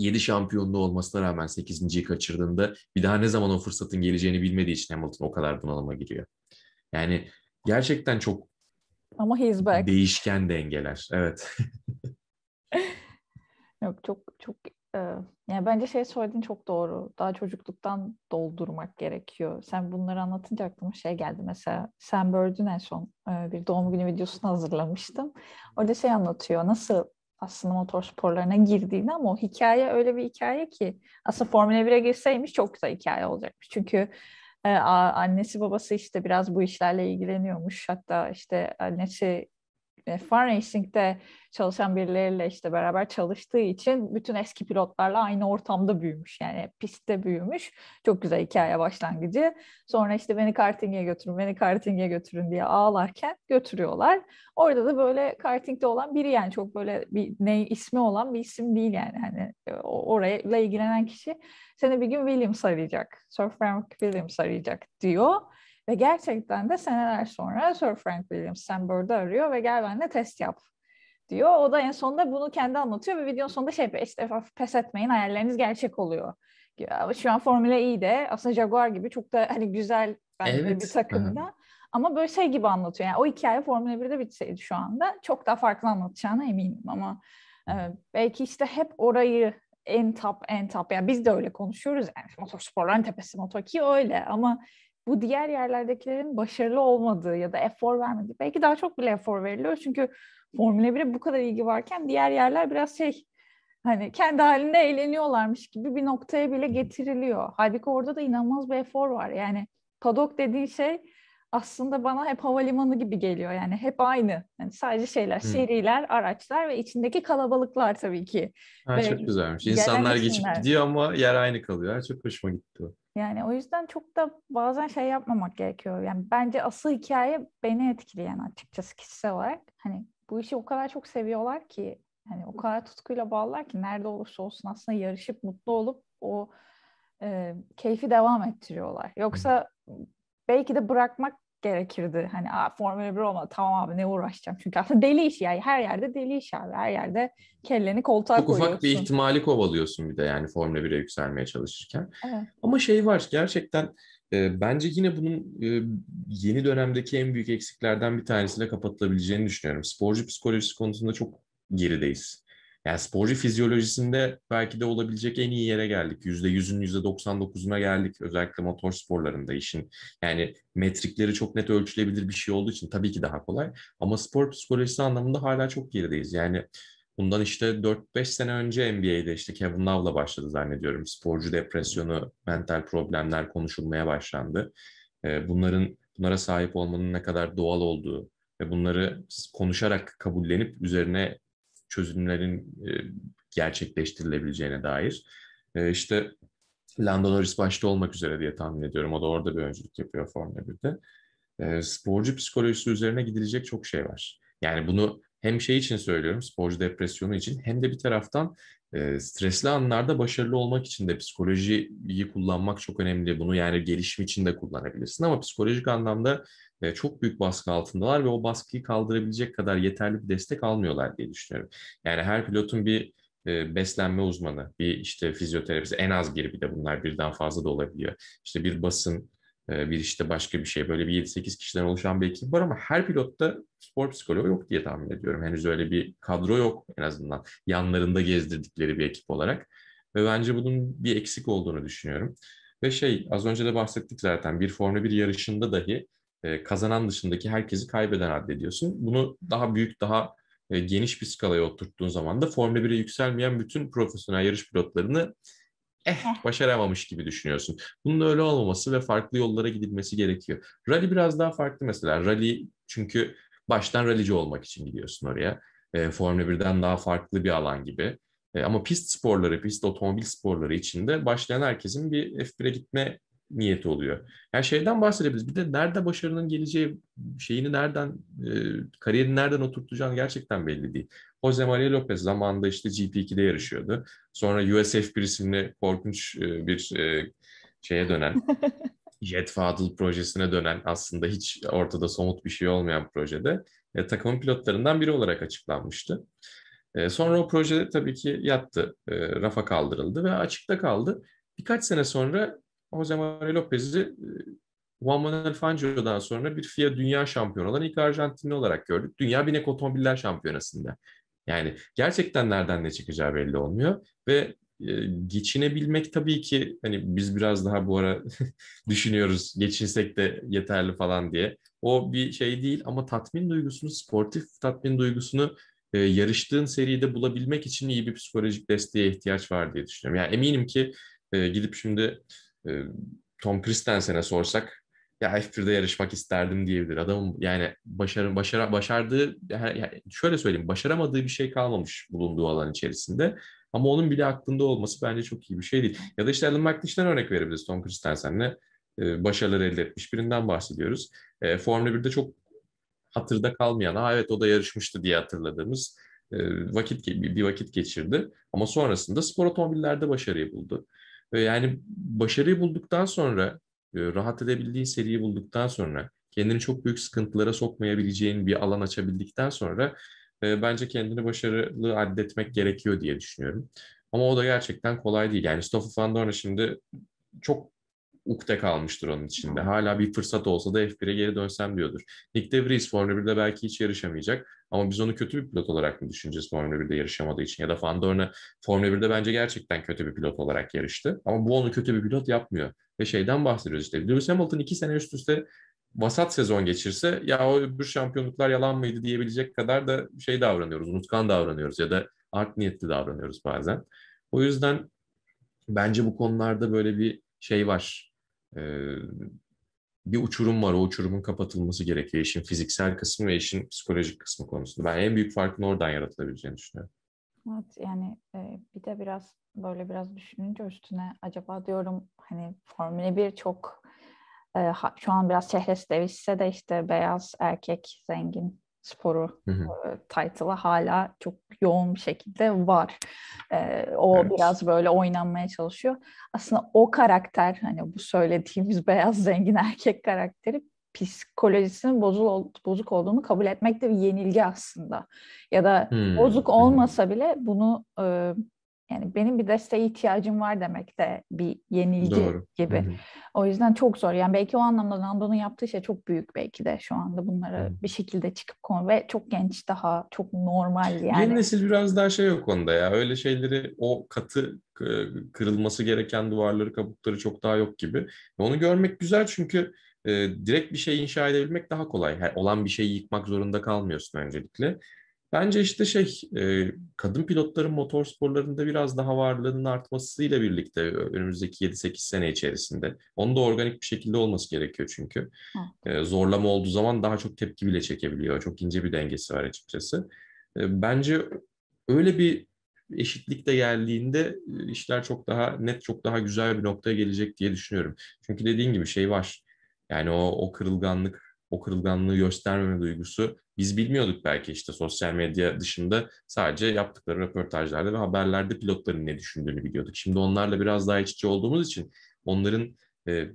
7 şampiyonluğu olmasına rağmen 8.yi kaçırdığında bir daha ne zaman o fırsatın geleceğini bilmediği için Hamilton o kadar bunalıma giriyor. Yani gerçekten çok ama he's back. değişken dengeler. Evet. [laughs] Yok çok çok e, yani bence şey söylediğin çok doğru. Daha çocukluktan doldurmak gerekiyor. Sen bunları anlatınca aklıma şey geldi mesela. Sam Bird'ün en son e, bir doğum günü videosunu hazırlamıştım. Orada şey anlatıyor. Nasıl aslında motor sporlarına girdiğini ama o hikaye öyle bir hikaye ki aslında Formula 1'e girseymiş çok da hikaye olacakmış. Çünkü e, annesi babası işte biraz bu işlerle ilgileniyormuş. Hatta işte annesi e, far Racing'de çalışan birileriyle işte beraber çalıştığı için bütün eski pilotlarla aynı ortamda büyümüş. Yani pistte büyümüş. Çok güzel hikaye başlangıcı. Sonra işte beni karting'e götürün, beni karting'e götürün diye ağlarken götürüyorlar. Orada da böyle karting'de olan biri yani çok böyle bir ne ismi olan bir isim değil yani. Hani e, orayla ilgilenen kişi seni bir gün Williams arayacak. Sir Frank Williams arayacak diyor ve gerçekten de seneler sonra Sir Frank Williams sen burada arıyor ve gel benimle test yap diyor. O da en sonunda bunu kendi anlatıyor ve videonun sonunda şey işte pes etmeyin hayalleriniz gerçek oluyor. Şu an Formula E de aslında Jaguar gibi çok da hani güzel bence evet. bir takımda. Ama böyle şey gibi anlatıyor. Yani o hikaye Formula 1'de bitseydi şu anda çok daha farklı anlatacağına eminim ama e, belki işte hep orayı en top en top. Yani biz de öyle konuşuyoruz yani motorsporların tepesi motor ki öyle ama bu diğer yerlerdekilerin başarılı olmadığı ya da efor vermediği belki daha çok bile efor veriliyor. Çünkü Formula 1'e bu kadar ilgi varken diğer yerler biraz şey hani kendi halinde eğleniyorlarmış gibi bir noktaya bile getiriliyor. Halbuki orada da inanılmaz bir efor var. Yani padok dediği şey aslında bana hep havalimanı gibi geliyor. Yani hep aynı. Yani sadece şeyler, seriler, araçlar ve içindeki kalabalıklar tabii ki. Ha, çok güzelmiş. İnsanlar geçip gidiyor ama yer aynı kalıyor. çok hoşuma gitti. Yani o yüzden çok da bazen şey yapmamak gerekiyor. Yani bence asıl hikaye beni etkileyen açıkçası kişisel olarak. Hani bu işi o kadar çok seviyorlar ki hani o kadar tutkuyla bağlılar ki nerede olursa olsun aslında yarışıp mutlu olup o e, keyfi devam ettiriyorlar. Yoksa belki de bırakmak gerekirdi. Hani Aa, Formula 1 olmadı tamam abi ne uğraşacağım. Çünkü aslında deli iş yani her yerde deli iş abi. Her yerde kelleni koltuğa Çok koyuyorsun. ufak bir ihtimali kovalıyorsun bir de yani Formula 1'e yükselmeye çalışırken. Evet. Ama şey var gerçekten e, bence yine bunun e, yeni dönemdeki en büyük eksiklerden bir tanesiyle kapatılabileceğini düşünüyorum. Sporcu psikolojisi konusunda çok gerideyiz. Yani sporcu fizyolojisinde belki de olabilecek en iyi yere geldik. %100'ün %99'una geldik. Özellikle motor sporlarında işin yani metrikleri çok net ölçülebilir bir şey olduğu için tabii ki daha kolay. Ama spor psikolojisi anlamında hala çok gerideyiz. Yani bundan işte 4-5 sene önce NBA'de işte Kevin Love'la başladı zannediyorum. Sporcu depresyonu, mental problemler konuşulmaya başlandı. Ee, bunların bunlara sahip olmanın ne kadar doğal olduğu ve bunları konuşarak kabullenip üzerine çözümlerin e, gerçekleştirilebileceğine dair. E, işte Lando Norris başta olmak üzere diye tahmin ediyorum. O da orada bir öncülük yapıyor Formula 1'de. E, sporcu psikolojisi üzerine gidilecek çok şey var. Yani bunu hem şey için söylüyorum, sporcu depresyonu için hem de bir taraftan e, stresli anlarda başarılı olmak için de psikolojiyi kullanmak çok önemli. Bunu yani gelişim için de kullanabilirsin ama psikolojik anlamda e, çok büyük baskı altındalar ve o baskıyı kaldırabilecek kadar yeterli bir destek almıyorlar diye düşünüyorum. Yani her pilotun bir e, beslenme uzmanı, bir işte fizyoterapist en az biri bir de bunlar birden fazla da olabiliyor. İşte bir basın, e, bir işte başka bir şey böyle bir 7-8 kişiden oluşan bir ekip var ama her pilotta spor psikoloğu yok diye tahmin ediyorum. Henüz öyle bir kadro yok en azından yanlarında gezdirdikleri bir ekip olarak. Ve bence bunun bir eksik olduğunu düşünüyorum. Ve şey az önce de bahsettik zaten bir Formula 1 yarışında dahi e, kazanan dışındaki herkesi kaybeden addediyorsun. Bunu daha büyük, daha e, geniş bir skalaya oturttuğun zaman da Formula 1'e yükselmeyen bütün profesyonel yarış pilotlarını eh başaramamış gibi düşünüyorsun. Bunun öyle olmaması ve farklı yollara gidilmesi gerekiyor. Rally biraz daha farklı mesela. Rally çünkü baştan rallici olmak için gidiyorsun oraya. E, Formula 1'den daha farklı bir alan gibi. E, ama pist sporları, pist otomobil sporları içinde başlayan herkesin bir F1'e gitme niyeti oluyor. Her şeyden bahsedebiliriz. Bir de nerede başarının geleceği, şeyini nereden, e, kariyerini nereden oturtacağını gerçekten belli değil. Jose Maria Lopez zamanında işte GP2'de yarışıyordu. Sonra USF1 isimli korkunç e, bir e, şeye dönen, [laughs] Jet Fadıl projesine dönen aslında hiç ortada somut bir şey olmayan projede e, takımın pilotlarından biri olarak açıklanmıştı. E, sonra o proje tabii ki yattı, e, rafa kaldırıldı ve açıkta kaldı. Birkaç sene sonra Jose Manuel Lopez'i e, Juan Manuel Fangio'dan sonra bir FIA dünya şampiyonu olan ilk Arjantinli olarak gördük. Dünya Binek Otomobiller Şampiyonası'nda. Yani gerçekten nereden ne çıkacağı belli olmuyor ve e, geçinebilmek tabii ki hani biz biraz daha bu ara [laughs] düşünüyoruz geçinsek de yeterli falan diye. O bir şey değil ama tatmin duygusunu, sportif tatmin duygusunu e, yarıştığın seride bulabilmek için iyi bir psikolojik desteğe ihtiyaç var diye düşünüyorum. Yani eminim ki e, gidip şimdi Tom Christensen'e sorsak ya F1'de yarışmak isterdim diyebilir. Adamın yani başarı, başara, başardığı yani şöyle söyleyeyim başaramadığı bir şey kalmamış bulunduğu alan içerisinde. Ama onun bile aklında olması bence çok iyi bir şey değil. Ya da işte Alan McNish'ten örnek verebiliriz Tom Christensen'le. başarılar elde etmiş birinden bahsediyoruz. E, Formula 1'de çok hatırda kalmayan, ha evet o da yarışmıştı diye hatırladığımız vakit bir vakit geçirdi. Ama sonrasında spor otomobillerde başarıyı buldu. Ee, yani başarıyı bulduktan sonra, e, rahat edebildiğin seriyi bulduktan sonra, kendini çok büyük sıkıntılara sokmayabileceğin bir alan açabildikten sonra e, bence kendini başarılı addetmek gerekiyor diye düşünüyorum. Ama o da gerçekten kolay değil. Yani Stoffel Van Dorn'a şimdi çok ukde kalmıştır onun içinde. Hala bir fırsat olsa da F1'e geri dönsem diyordur. Nick de Vries Formula 1'de belki hiç yarışamayacak. Ama biz onu kötü bir pilot olarak mı düşüneceğiz Formula 1'de yarışamadığı için? Ya da Van Dorn'a Formula 1'de bence gerçekten kötü bir pilot olarak yarıştı. Ama bu onu kötü bir pilot yapmıyor. Ve şeyden bahsediyoruz işte. Lewis Hamilton iki sene üst üste vasat sezon geçirse ya o öbür şampiyonluklar yalan mıydı diyebilecek kadar da şey davranıyoruz, unutkan davranıyoruz ya da art niyetli davranıyoruz bazen. O yüzden bence bu konularda böyle bir şey var. Ee, bir uçurum var. O uçurumun kapatılması gerekiyor. İşin fiziksel kısmı ve işin psikolojik kısmı konusunda. Ben en büyük farkın oradan yaratılabileceğini düşünüyorum. Evet yani e, bir de biraz böyle biraz düşününce üstüne acaba diyorum hani Formula 1 çok e, ha, şu an biraz çehresi devişse de işte beyaz erkek zengin sporu hı title'ı hala çok yoğun bir şekilde var. Ee, o evet. biraz böyle oynanmaya çalışıyor. Aslında o karakter hani bu söylediğimiz [laughs] beyaz zengin erkek karakteri psikolojisinin bozul, bozuk olduğunu kabul etmek de bir yenilgi aslında. Ya da hmm. bozuk olmasa bile bunu e, yani benim bir desteğe ihtiyacım var demek de bir yenilgi Doğru. gibi. Hı-hı. O yüzden çok zor. Yani belki o anlamda Nando'nun yaptığı şey çok büyük belki de şu anda bunları Hı-hı. bir şekilde çıkıp konu ve çok genç daha çok normal yani. Yeni nesil biraz daha şey yok onda ya. Öyle şeyleri o katı kırılması gereken duvarları, kabukları çok daha yok gibi. Onu görmek güzel çünkü e, direkt bir şey inşa edebilmek daha kolay. Yani olan bir şeyi yıkmak zorunda kalmıyorsun öncelikle. Bence işte şey e, kadın pilotların motorsporlarında biraz daha varlığının artmasıyla birlikte önümüzdeki 7-8 sene içerisinde. Onun da organik bir şekilde olması gerekiyor çünkü. E, zorlama olduğu zaman daha çok tepki bile çekebiliyor. Çok ince bir dengesi var açıkçası. E, bence öyle bir eşitlik de geldiğinde e, işler çok daha net, çok daha güzel bir noktaya gelecek diye düşünüyorum. Çünkü dediğin gibi şey var. Yani o, o kırılganlık o kırılganlığı göstermeme duygusu biz bilmiyorduk belki işte sosyal medya dışında sadece yaptıkları röportajlarda ve haberlerde pilotların ne düşündüğünü biliyorduk. Şimdi onlarla biraz daha iç içe olduğumuz için onların e,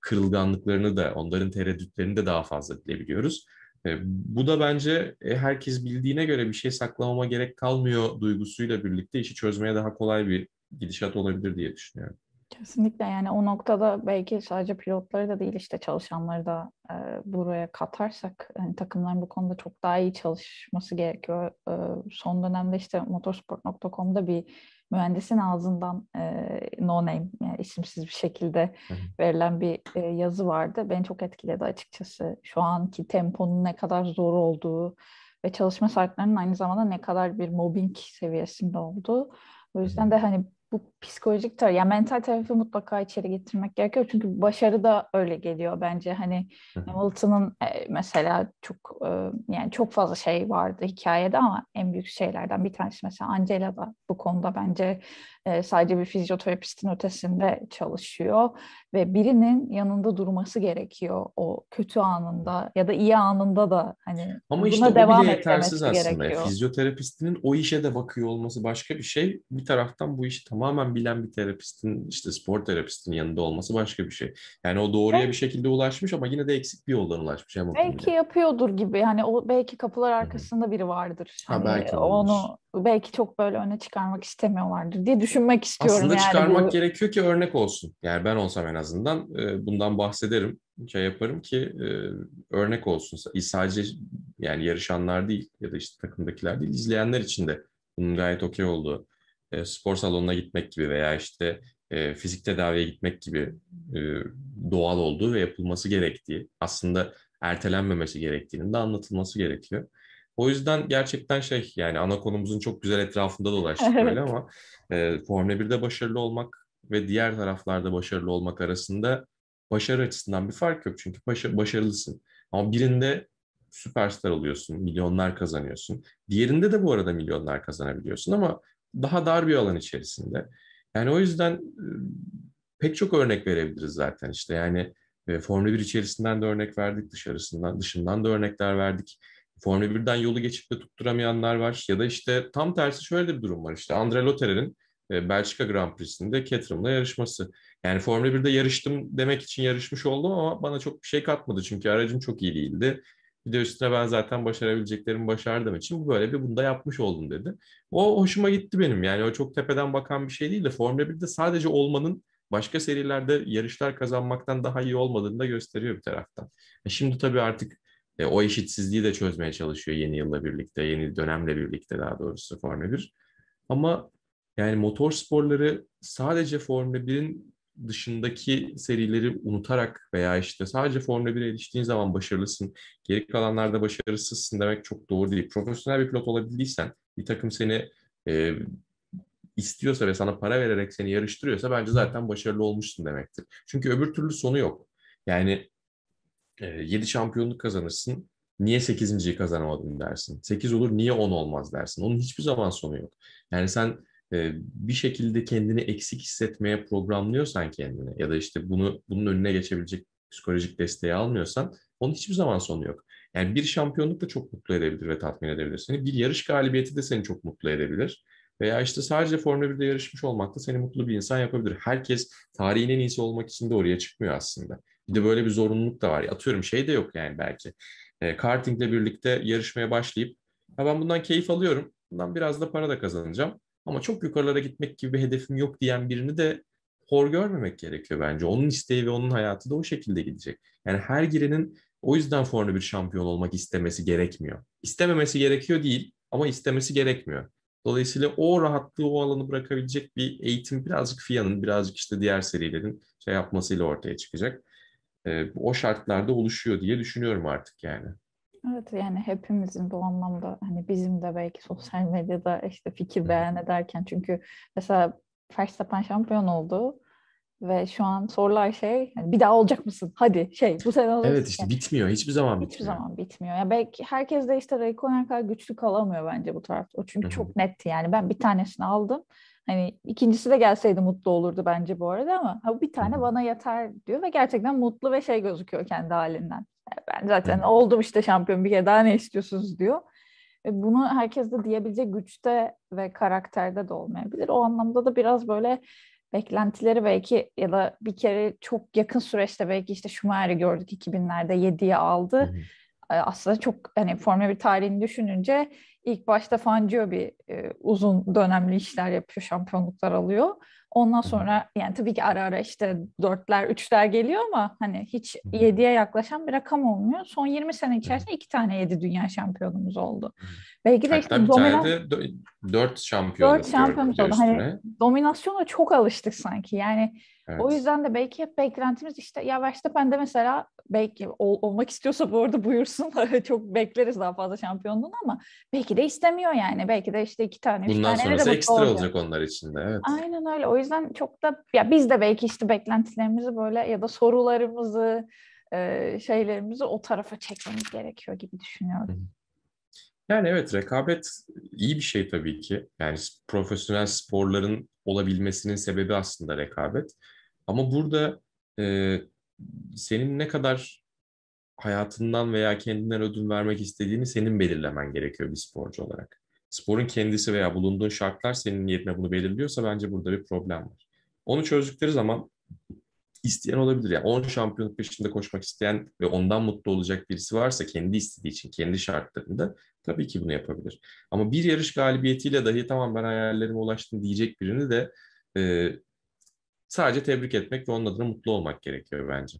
kırılganlıklarını da onların tereddütlerini de daha fazla bilebiliyoruz. E, bu da bence e, herkes bildiğine göre bir şey saklamama gerek kalmıyor duygusuyla birlikte işi çözmeye daha kolay bir gidişat olabilir diye düşünüyorum. Kesinlikle yani o noktada belki sadece pilotları da değil işte çalışanları da e, buraya katarsak yani takımların bu konuda çok daha iyi çalışması gerekiyor. E, son dönemde işte motorsport.com'da bir mühendisin ağzından e, no name yani isimsiz bir şekilde verilen bir e, yazı vardı. Beni çok etkiledi açıkçası. Şu anki temponun ne kadar zor olduğu ve çalışma saatlerinin aynı zamanda ne kadar bir mobbing seviyesinde olduğu. O yüzden de hani bu psikolojik tarafı, yani mental tarafı mutlaka içeri getirmek gerekiyor. Çünkü başarı da öyle geliyor bence. Hani Hamilton'ın e, mesela çok e, yani çok fazla şey vardı hikayede ama en büyük şeylerden bir tanesi mesela Angela da bu konuda bence e, sadece bir fizyoterapistin ötesinde çalışıyor ve birinin yanında durması gerekiyor o kötü anında ya da iyi anında da hani ama buna işte devam bile yetersiz aslında. Gerekiyor. Fizyoterapistinin o işe de bakıyor olması başka bir şey. Bir taraftan bu işi tamamen bilen bir terapistin işte spor terapistin yanında olması başka bir şey. Yani o doğruya evet. bir şekilde ulaşmış ama yine de eksik bir yoldan ulaşmış. Hem belki yapıyordur gibi hani o belki kapılar arkasında biri vardır. Ha, hani belki olmuş. onu belki çok böyle öne çıkarmak istemiyorlardır diye düşünmek istiyorum. Aslında yani çıkarmak bu... gerekiyor ki örnek olsun. Yani ben olsam en azından e, bundan bahsederim şey yaparım ki e, örnek olsun. Sadece yani yarışanlar değil ya da işte takımdakiler değil izleyenler için de bunun gayet okey olduğu e, spor salonuna gitmek gibi veya işte e, fizik tedaviye gitmek gibi e, doğal olduğu ve yapılması gerektiği, aslında ertelenmemesi gerektiğinin de anlatılması gerekiyor. O yüzden gerçekten şey yani ana konumuzun çok güzel etrafında dolaştık [laughs] evet. böyle ama e, Formula 1'de başarılı olmak ve diğer taraflarda başarılı olmak arasında başarı açısından bir fark yok. Çünkü başa- başarılısın. Ama birinde süperstar oluyorsun, milyonlar kazanıyorsun. Diğerinde de bu arada milyonlar kazanabiliyorsun ama daha dar bir alan içerisinde. Yani o yüzden e, pek çok örnek verebiliriz zaten işte. Yani e, Formula 1 içerisinden de örnek verdik, dışarısından, dışından da örnekler verdik. Formula 1'den yolu geçip de tutturamayanlar var. Ya da işte tam tersi şöyle de bir durum var. İşte Andre Lotterer'in e, Belçika Grand Prix'sinde Caterham'la yarışması. Yani Formula 1'de yarıştım demek için yarışmış oldum ama bana çok bir şey katmadı. Çünkü aracım çok iyi değildi. Bir de üstüne ben zaten başarabileceklerimi başardığım için bu böyle bir bunda yapmış oldum dedi. O hoşuma gitti benim. Yani o çok tepeden bakan bir şey değil de Formula 1'de sadece olmanın başka serilerde yarışlar kazanmaktan daha iyi olmadığını da gösteriyor bir taraftan. E şimdi tabii artık e, o eşitsizliği de çözmeye çalışıyor yeni yılla birlikte, yeni dönemle birlikte daha doğrusu Formula 1. Ama yani motor sporları sadece Formula 1'in dışındaki serileri unutarak veya işte sadece Formula 1'e eriştiğin zaman başarılısın, geri kalanlarda başarısızsın demek çok doğru değil. Profesyonel bir pilot olabildiysen, bir takım seni e, istiyorsa ve sana para vererek seni yarıştırıyorsa bence zaten başarılı olmuşsun demektir. Çünkü öbür türlü sonu yok. Yani e, 7 şampiyonluk kazanırsın, niye 8.yi kazanamadın dersin. 8 olur, niye 10 olmaz dersin. Onun hiçbir zaman sonu yok. Yani sen bir şekilde kendini eksik hissetmeye programlıyorsan kendini ya da işte bunu bunun önüne geçebilecek psikolojik desteği almıyorsan onun hiçbir zaman sonu yok. Yani bir şampiyonluk da çok mutlu edebilir ve tatmin edebilir seni. Bir yarış galibiyeti de seni çok mutlu edebilir. Veya işte sadece Formula 1'de yarışmış olmak da seni mutlu bir insan yapabilir. Herkes tarihin en iyisi olmak için de oraya çıkmıyor aslında. Bir de böyle bir zorunluluk da var. Atıyorum şey de yok yani belki. E, kartingle birlikte yarışmaya başlayıp ya ben bundan keyif alıyorum. Bundan biraz da para da kazanacağım. Ama çok yukarılara gitmek gibi bir hedefim yok diyen birini de hor görmemek gerekiyor bence. Onun isteği ve onun hayatı da o şekilde gidecek. Yani her girenin o yüzden Formula bir şampiyon olmak istemesi gerekmiyor. İstememesi gerekiyor değil ama istemesi gerekmiyor. Dolayısıyla o rahatlığı, o alanı bırakabilecek bir eğitim birazcık FIA'nın, birazcık işte diğer serilerin şey yapmasıyla ortaya çıkacak. E, o şartlarda oluşuyor diye düşünüyorum artık yani. Evet yani hepimizin bu anlamda hani bizim de belki sosyal medyada işte fikir beyan ederken çünkü mesela Verstappen şampiyon oldu ve şu an sorular şey yani bir daha olacak mısın? Hadi şey bu sene olacak. Evet işte bitmiyor. Hiçbir zaman bitmiyor. Hiçbir zaman bitmiyor. Ya yani belki herkes de işte Raikkonen kadar güçlü kalamıyor bence bu tarafta. O çünkü çok netti yani. Ben bir tanesini aldım Hani ikincisi de gelseydi mutlu olurdu bence bu arada ama ha, bir tane bana yeter diyor ve gerçekten mutlu ve şey gözüküyor kendi halinden. ben zaten oldum işte şampiyon bir kere daha ne istiyorsunuz diyor. E bunu herkes de diyebilecek güçte ve karakterde de olmayabilir. O anlamda da biraz böyle beklentileri belki ya da bir kere çok yakın süreçte belki işte Schumacher'i gördük 2000'lerde 7'ye aldı. Hı hı. E, aslında çok hani Formula 1 tarihini düşününce İlk başta Fangio bir e, uzun dönemli işler yapıyor, şampiyonluklar alıyor. Ondan sonra yani tabii ki ara ara işte dörtler, üçler geliyor ama hani hiç yediye yaklaşan bir rakam olmuyor. Son 20 sene içerisinde iki tane yedi dünya şampiyonumuz oldu. Belki de işte bir dört şampiyonluk Dört şampiyonluk oldu. Hani dominasyona çok alıştık sanki. Yani evet. o yüzden de belki hep beklentimiz işte ya Verstappen de mesela belki ol, olmak istiyorsa bu arada buyursun. [laughs] çok bekleriz daha fazla şampiyonluğunu ama belki de istemiyor yani. Belki de işte iki tane, Bundan üç tane sonrası ekstra olacak. olacak onlar için de. Evet. Aynen öyle. O yüzden çok da ya biz de belki işte beklentilerimizi böyle ya da sorularımızı şeylerimizi o tarafa çekmemiz gerekiyor gibi düşünüyorum. Yani evet rekabet iyi bir şey tabii ki. Yani profesyonel sporların olabilmesinin sebebi aslında rekabet. Ama burada e, senin ne kadar hayatından veya kendinden ödün vermek istediğini senin belirlemen gerekiyor bir sporcu olarak. Sporun kendisi veya bulunduğun şartlar senin yerine bunu belirliyorsa bence burada bir problem var. Onu çözdükleri zaman isteyen olabilir. Yani 10 şampiyonluk peşinde koşmak isteyen ve ondan mutlu olacak birisi varsa kendi istediği için, kendi şartlarında Tabii ki bunu yapabilir. Ama bir yarış galibiyetiyle dahi tamam ben hayallerime ulaştım diyecek birini de e, sadece tebrik etmek ve onun adına mutlu olmak gerekiyor bence.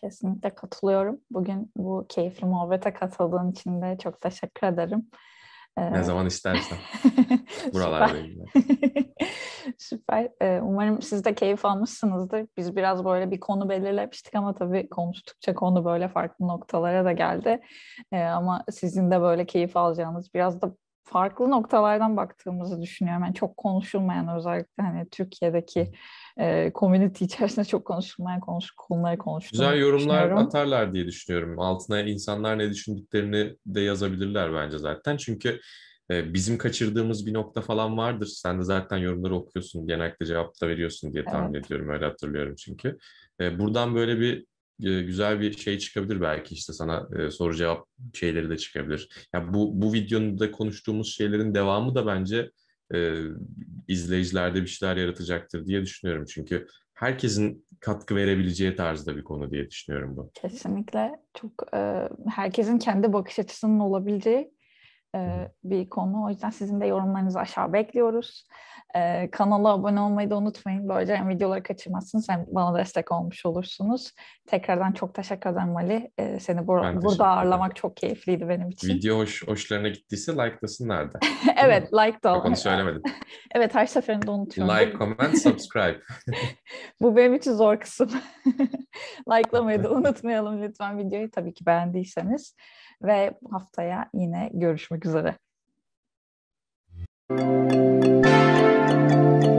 Kesinlikle katılıyorum. Bugün bu keyifli muhabbete katıldığın için de çok teşekkür ederim. Ne zaman istersen. [laughs] buralarda. Süper. [laughs] Süper. Umarım siz de keyif almışsınızdır. Biz biraz böyle bir konu belirlemiştik ama tabii konuştukça konu böyle farklı noktalara da geldi. Ama sizin de böyle keyif alacağınız biraz da farklı noktalardan baktığımızı düşünüyorum. Yani çok konuşulmayan özellikle hani Türkiye'deki hmm e, community içerisinde çok konuşulmayan konuş, konuları konuştuğunu Güzel yorumlar atarlar diye düşünüyorum. Altına insanlar ne düşündüklerini de yazabilirler bence zaten. Çünkü e, bizim kaçırdığımız bir nokta falan vardır. Sen de zaten yorumları okuyorsun, genellikle cevap da veriyorsun diye tahmin evet. ediyorum. Öyle hatırlıyorum çünkü. E, buradan böyle bir güzel bir şey çıkabilir belki işte sana soru cevap şeyleri de çıkabilir. Ya bu bu videonun da konuştuğumuz şeylerin devamı da bence e, izleyicilerde bir şeyler yaratacaktır diye düşünüyorum. Çünkü herkesin katkı verebileceği tarzda bir konu diye düşünüyorum bu. Kesinlikle çok e, herkesin kendi bakış açısının olabileceği bir konu. O yüzden sizin de yorumlarınızı aşağı bekliyoruz. E, kanala abone olmayı da unutmayın. Böylece hem videoları kaçırmazsınız hem bana destek olmuş olursunuz. Tekrardan çok teşekkür ederim Ali. seni bur- burada ağırlamak çok keyifliydi benim için. Video hoş, hoşlarına gittiyse likelasınlar da. [laughs] evet like da. Onu söylemedim. [laughs] evet her seferinde unutuyorum. Like, comment, subscribe. [laughs] Bu benim için zor kısım. Likelamayı da unutmayalım lütfen videoyu tabii ki beğendiyseniz ve haftaya yine görüşmek üzere. Müzik